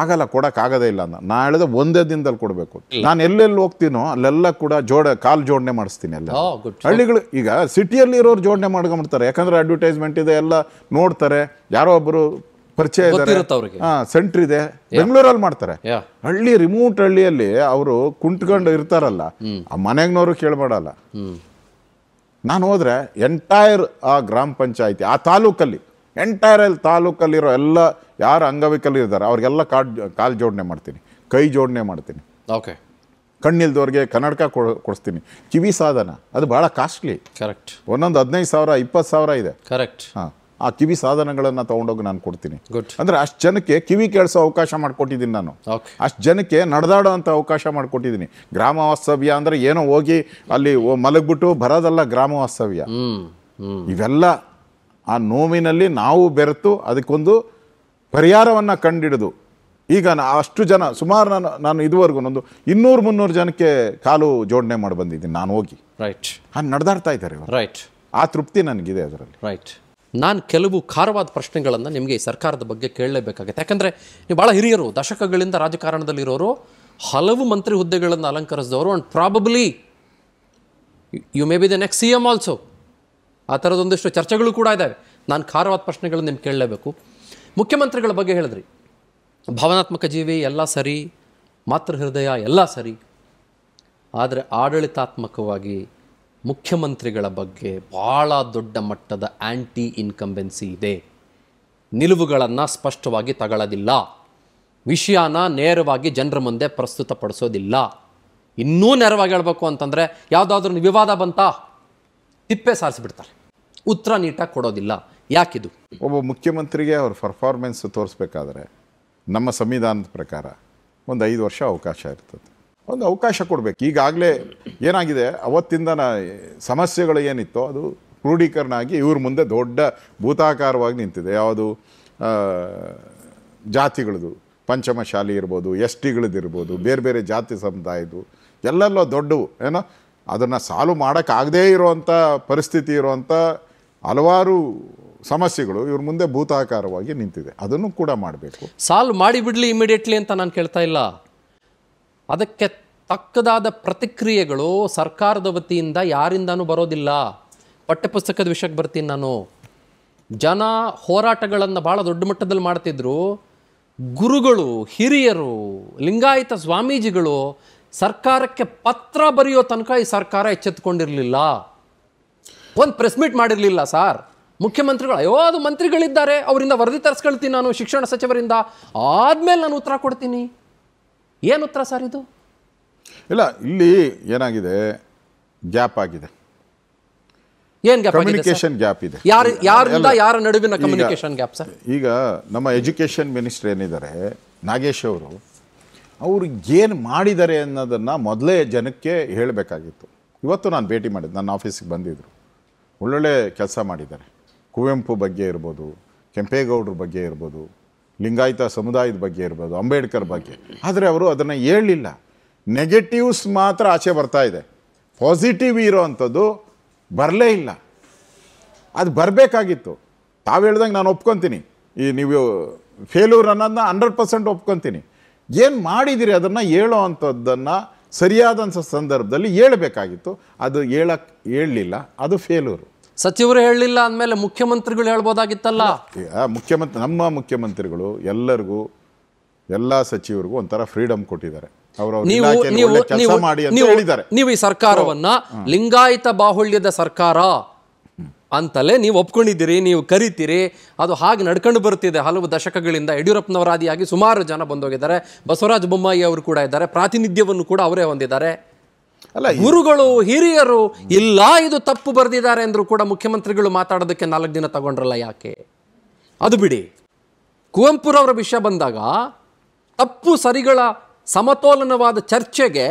ಆಗಲ್ಲ ಆಗದೇ ಇಲ್ಲ ಅಂತ ನಾ ಹೇಳಿದೆ ಒಂದೇ ದಿನದಲ್ಲಿ ಕೊಡಬೇಕು ನಾನು ಎಲ್ಲೆಲ್ಲಿ ಹೋಗ್ತೀನೋ ಅಲ್ಲೆಲ್ಲ ಕೂಡ ಜೋಡ ಕಾಲ್ ಜೋಡಣೆ ಮಾಡಿಸ್ತೀನಿ ಎಲ್ಲ ಹಳ್ಳಿಗಳು ಈಗ ಸಿಟಿಯಲ್ಲಿ ಇರೋರು ಜೋಡಣೆ ಮಾಡ್ಕೊಂಡ್ಬಿಡ್ತಾರೆ ಯಾಕಂದ್ರೆ ಅಡ್ವರ್ಟೈಸ್ಮೆಂಟ್ ಇದೆ ಎಲ್ಲ ನೋಡ್ತಾರೆ ಯಾರೋ ಒಬ್ಬರು ಪರಿಚಯ ಹಾ ಸೆಂಟ್ರ್ ಇದೆ ಬೆಂಗಳೂರಲ್ಲಿ ಮಾಡ್ತಾರೆ ಹಳ್ಳಿ ರಿಮೋಟ್ ಹಳ್ಳಿಯಲ್ಲಿ ಅವರು ಕುಂಟ್ಕೊಂಡು ಇರ್ತಾರಲ್ಲ ಆ ಮನೆಗ್ನವರು ಕೇಳ್ಬಾಡಲ್ಲ ನಾನು ಹೋದ್ರೆ ಎಂಟೈರ್ ಆ ಗ್ರಾಮ ಪಂಚಾಯತಿ ಆ ತಾಲೂಕಲ್ಲಿ ಎಂಟೈರಲ್ ತಾಲೂಕಲ್ಲಿರೋ ಎಲ್ಲ ಯಾರು ಇರ್ತಾರೆ ಅವ್ರಿಗೆಲ್ಲ ಕಾಡ್ ಕಾಲು ಜೋಡಣೆ ಮಾಡ್ತೀನಿ ಕೈ ಜೋಡಣೆ ಮಾಡ್ತೀನಿ ಓಕೆ ಕಣ್ಣಿಲ್ದವ್ರಿಗೆ ಕನ್ನಡಕ ಕೊಡಿಸ್ತೀನಿ ಕಿವಿ ಸಾಧನ ಅದು ಭಾಳ ಕಾಸ್ಟ್ಲಿ ಕರೆಕ್ಟ್ ಒಂದೊಂದು ಹದಿನೈದು ಸಾವಿರ ಇಪ್ಪತ್ತು ಸಾವಿರ ಇದೆ ಕರೆಕ್ಟ್ ಹಾಂ ಆ ಕಿವಿ ಸಾಧನಗಳನ್ನು ತೊಗೊಂಡೋಗಿ ನಾನು ಕೊಡ್ತೀನಿ ಅಂದರೆ ಅಷ್ಟು ಜನಕ್ಕೆ ಕಿವಿ ಕೇಳಿಸೋ ಅವಕಾಶ ಮಾಡಿಕೊಟ್ಟಿದ್ದೀನಿ ನಾನು ಓಕೆ ಅಷ್ಟು ಜನಕ್ಕೆ ನಡೆದಾಡೋ ಅವಕಾಶ ಮಾಡಿಕೊಟ್ಟಿದ್ದೀನಿ ಗ್ರಾಮ ವಾಸ್ತವ್ಯ ಅಂದರೆ ಏನೋ ಹೋಗಿ ಅಲ್ಲಿ ಮಲಗಿಬಿಟ್ಟು ಬರೋದಲ್ಲ ಗ್ರಾಮ ವಾಸ್ತವ್ಯ ಇವೆಲ್ಲ ಆ ನೋವಿನಲ್ಲಿ ನಾವು ಬೆರೆತು ಅದಕ್ಕೊಂದು ಪರಿಹಾರವನ್ನು ಕಂಡಿಡಿದು ಈಗ ಅಷ್ಟು ಜನ ಸುಮಾರು ನಾನು ನಾನು ಇದುವರೆಗೂ ಒಂದು ಇನ್ನೂರು ಮುನ್ನೂರು ಜನಕ್ಕೆ ಕಾಲು ಜೋಡಣೆ ಮಾಡಿ ಬಂದಿದ್ದೀನಿ ನಾನು ಹೋಗಿ ರೈಟ್ ಹಾಂ ನಡೆದಾಡ್ತಾ ಇದ್ದಾರೆ ರೈಟ್ ಆ ತೃಪ್ತಿ ನನಗಿದೆ ಅದರಲ್ಲಿ ರೈಟ್ ನಾನು ಕೆಲವು ಖಾರವಾದ ಪ್ರಶ್ನೆಗಳನ್ನು ನಿಮಗೆ ಈ ಸರ್ಕಾರದ ಬಗ್ಗೆ ಕೇಳಲೇಬೇಕಾಗುತ್ತೆ ಯಾಕಂದರೆ ನೀವು ಭಾಳ ಹಿರಿಯರು ದಶಕಗಳಿಂದ ರಾಜಕಾರಣದಲ್ಲಿರೋರು ಹಲವು ಮಂತ್ರಿ ಹುದ್ದೆಗಳನ್ನು ಅಲಂಕರಿಸಿದವರು and probably you may be the next C M also ಆ ಥರದೊಂದಿಷ್ಟು ಚರ್ಚೆಗಳು ಕೂಡ ಇದ್ದಾವೆ ನಾನು ಖಾರವಾದ ಪ್ರಶ್ನೆಗಳನ್ನು ನಿಮ್ಗೆ ಕೇಳಲೇಬೇಕು ಮುಖ್ಯಮಂತ್ರಿಗಳ ಬಗ್ಗೆ ಹೇಳಿದ್ರಿ ಭಾವನಾತ್ಮಕ ಜೀವಿ ಎಲ್ಲ ಸರಿ ಮಾತೃ ಹೃದಯ ಎಲ್ಲ ಸರಿ ಆದರೆ ಆಡಳಿತಾತ್ಮಕವಾಗಿ ಮುಖ್ಯಮಂತ್ರಿಗಳ ಬಗ್ಗೆ ಭಾಳ ದೊಡ್ಡ ಮಟ್ಟದ ಆ್ಯಂಟಿ ಇನ್ಕಂಬೆನ್ಸಿ ಇದೆ ನಿಲುವುಗಳನ್ನು ಸ್ಪಷ್ಟವಾಗಿ ತಗೊಳ್ಳೋದಿಲ್ಲ ವಿಷಯನ ನೇರವಾಗಿ ಜನರ ಮುಂದೆ ಪ್ರಸ್ತುತಪಡಿಸೋದಿಲ್ಲ ಇನ್ನೂ ನೇರವಾಗಿ ಹೇಳಬೇಕು ಅಂತಂದರೆ ಯಾವುದಾದ್ರೂ ವಿವಾದ ಬಂತಾ ತಿಪ್ಪೆ ಸಾರಿಸಿಬಿಡ್ತಾರೆ ಉತ್ತರ ನೀಟಾಗಿ ಕೊಡೋದಿಲ್ಲ ಯಾಕಿದು ಒಬ್ಬ ಮುಖ್ಯಮಂತ್ರಿಗೆ ಅವ್ರ ಪರ್ಫಾರ್ಮೆನ್ಸ್ ತೋರಿಸ್ಬೇಕಾದ್ರೆ ನಮ್ಮ ಸಂವಿಧಾನದ ಪ್ರಕಾರ ಒಂದು ಐದು ವರ್ಷ ಅವಕಾಶ ಇರ್ತದೆ ಒಂದು ಅವಕಾಶ ಕೊಡಬೇಕು ಈಗಾಗಲೇ ಏನಾಗಿದೆ ಅವತ್ತಿಂದ ಸಮಸ್ಯೆಗಳು ಏನಿತ್ತೋ ಅದು ಕ್ರೋಢೀಕರಣ ಆಗಿ ಇವ್ರ ಮುಂದೆ ದೊಡ್ಡ ಭೂತಾಕಾರವಾಗಿ ನಿಂತಿದೆ ಯಾವುದು ಜಾತಿಗಳದು ಪಂಚಮಶಾಲಿ ಇರ್ಬೋದು ಎಸ್ ಟಿಗಳದಿರ್ಬೋದು ಬೇರೆ ಬೇರೆ ಜಾತಿ ಸಮುದಾಯದ್ದು ಎಲ್ಲೆಲ್ಲೋ ದೊಡ್ಡವು ಏನೋ ಅದನ್ನು ಸಾಲ್ವ್ ಮಾಡೋಕ್ಕಾಗದೇ ಇರೋವಂಥ ಪರಿಸ್ಥಿತಿ ಇರುವಂಥ ಹಲವಾರು ಸಮಸ್ಯೆಗಳು ಇವ್ರ ಮುಂದೆ ಭೂತಾಕಾರವಾಗಿ ನಿಂತಿದೆ ಅದನ್ನು ಕೂಡ ಮಾಡಬೇಕು ಸಾಲ್ವ್ ಮಾಡಿಬಿಡಲಿ ಇಮಿಡಿಯೇಟ್ಲಿ ಅಂತ ನಾನು ಕೇಳ್ತಾ ಇಲ್ಲ ಅದಕ್ಕೆ ತಕ್ಕದಾದ ಪ್ರತಿಕ್ರಿಯೆಗಳು ಸರ್ಕಾರದ ವತಿಯಿಂದ ಯಾರಿಂದನೂ ಬರೋದಿಲ್ಲ ಪಠ್ಯಪುಸ್ತಕದ ವಿಷಯಕ್ಕೆ ಬರ್ತೀನಿ ನಾನು ಜನ ಹೋರಾಟಗಳನ್ನು ಭಾಳ ದೊಡ್ಡ ಮಟ್ಟದಲ್ಲಿ ಮಾಡ್ತಿದ್ರು ಗುರುಗಳು ಹಿರಿಯರು ಲಿಂಗಾಯತ ಸ್ವಾಮೀಜಿಗಳು ಸರ್ಕಾರಕ್ಕೆ ಪತ್ರ ಬರೆಯೋ ತನಕ ಈ ಸರ್ಕಾರ ಎಚ್ಚೆತ್ತುಕೊಂಡಿರಲಿಲ್ಲ ಒಂದು ಪ್ರೆಸ್ ಮೀಟ್ ಮಾಡಿರಲಿಲ್ಲ ಸರ್ ಮುಖ್ಯಮಂತ್ರಿಗಳು ಅದು ಮಂತ್ರಿಗಳಿದ್ದಾರೆ ಅವರಿಂದ ವರದಿ ತರಿಸ್ಕೊಳ್ತೀನಿ ನಾನು ಶಿಕ್ಷಣ ಸಚಿವರಿಂದ ಆದ್ಮೇಲೆ ನಾನು ಉತ್ತರ ಕೊಡ್ತೀನಿ ಏನು ಉತ್ತರ ಸರ್ ಇದು ಇಲ್ಲ ಇಲ್ಲಿ ಏನಾಗಿದೆ ಗ್ಯಾಪ್ ಆಗಿದೆ ಏನ್ ಗ್ಯಾಪ್ ಕಮ್ಯುನಿಕೇಶನ್ ಗ್ಯಾಪ್ ಇದೆ ಯಾರ ನಡುವಿನ ಕಮ್ಯುನಿಕೇಶನ್ ಗ್ಯಾಪ್ ಸರ್ ಈಗ ನಮ್ಮ ಎಜುಕೇಶನ್ ಮಿನಿಸ್ಟರ್ ಏನಿದ್ದಾರೆ ನಾಗೇಶ್ ಅವರು ಅವರು ಏನು ಮಾಡಿದ್ದಾರೆ ಅನ್ನೋದನ್ನು ಮೊದಲೇ ಜನಕ್ಕೆ ಹೇಳಬೇಕಾಗಿತ್ತು ಇವತ್ತು ನಾನು ಭೇಟಿ ಮಾಡಿದ್ದೆ ನನ್ನ ಆಫೀಸಿಗೆ ಬಂದಿದ್ದರು ಒಳ್ಳೊಳ್ಳೆ ಕೆಲಸ ಮಾಡಿದ್ದಾರೆ ಕುವೆಂಪು ಬಗ್ಗೆ ಇರ್ಬೋದು ಕೆಂಪೇಗೌಡ್ರ ಬಗ್ಗೆ ಇರ್ಬೋದು ಲಿಂಗಾಯತ ಸಮುದಾಯದ ಬಗ್ಗೆ ಇರ್ಬೋದು ಅಂಬೇಡ್ಕರ್ ಬಗ್ಗೆ ಆದರೆ ಅವರು ಅದನ್ನು ಹೇಳಲಿಲ್ಲ ನೆಗೆಟಿವ್ಸ್ ಮಾತ್ರ ಆಚೆ ಬರ್ತಾ ಇದೆ ಪಾಸಿಟಿವ್ ಇರೋ ಅಂಥದ್ದು ಬರಲೇ ಇಲ್ಲ ಅದು ಬರಬೇಕಾಗಿತ್ತು ತಾವು ಹೇಳ್ದಂಗೆ ನಾನು ಒಪ್ಕೊತೀನಿ ಈ ನೀವು ಫೇಲ್ಯೂರ್ ಅನ್ನೋದನ್ನ ಹಂಡ್ರೆಡ್ ಪರ್ಸೆಂಟ್ ಒಪ್ಕೊತೀನಿ ಏನು ಮಾಡಿದಿರಿ ಅದನ್ನು ಹೇಳೋ ಅಂಥದ್ದನ್ನು ಸರಿಯಾದಂಥ ಸಂದರ್ಭದಲ್ಲಿ ಹೇಳಬೇಕಾಗಿತ್ತು ಅದು ಹೇಳಕ್ಕೆ ಹೇಳಲಿಲ್ಲ ಅದು ಫೇಲೂರು ಸಚಿವರು ಹೇಳಲಿಲ್ಲ ಅಂದಮೇಲೆ ಮುಖ್ಯಮಂತ್ರಿಗಳು ಹೇಳ್ಬೋದಾಗಿತ್ತಲ್ಲ ಮುಖ್ಯಮಂತ್ರಿ ನಮ್ಮ ಮುಖ್ಯಮಂತ್ರಿಗಳು ಎಲ್ಲರಿಗೂ ಎಲ್ಲ ಸಚಿವರಿಗೂ ಒಂಥರ ಫ್ರೀಡಮ್ ಕೊಟ್ಟಿದ್ದಾರೆ ನೀವು ಈ ಸರ್ಕಾರವನ್ನ ಲಿಂಗಾಯತ ಬಾಹುಳ್ಯದ ಸರ್ಕಾರ ಅಂತಲೇ ನೀವು ಒಪ್ಕೊಂಡಿದ್ದೀರಿ ನೀವು ಕರಿತೀರಿ ಅದು ಹಾಗೆ ನಡ್ಕೊಂಡು ಬರ್ತಿದೆ ಹಲವು ದಶಕಗಳಿಂದ ಯಡಿಯೂರಪ್ಪನವರಾದಿಯಾಗಿ ಸುಮಾರು ಜನ ಬಂದೋಗಿದ್ದಾರೆ ಬಸವರಾಜ ಬೊಮ್ಮಾಯಿ ಅವರು ಕೂಡ ಇದ್ದಾರೆ ಪ್ರಾತಿನಿಧ್ಯವನ್ನು ಕೂಡ ಅವರೇ ಹೊಂದಿದ್ದಾರೆ ಅಲ್ಲ ಗುರುಗಳು ಹಿರಿಯರು ಇಲ್ಲ ಇದು ತಪ್ಪು ಬರೆದಿದ್ದಾರೆ ಅಂದರೂ ಕೂಡ ಮುಖ್ಯಮಂತ್ರಿಗಳು ಮಾತಾಡೋದಕ್ಕೆ ನಾಲ್ಕು ದಿನ ತಗೊಂಡ್ರಲ್ಲ ಯಾಕೆ ಅದು ಬಿಡಿ ಕುವೆಂಪುರವರ ವಿಷಯ ಬಂದಾಗ ತಪ್ಪು ಸರಿಗಳ ಸಮತೋಲನವಾದ ಚರ್ಚೆಗೆ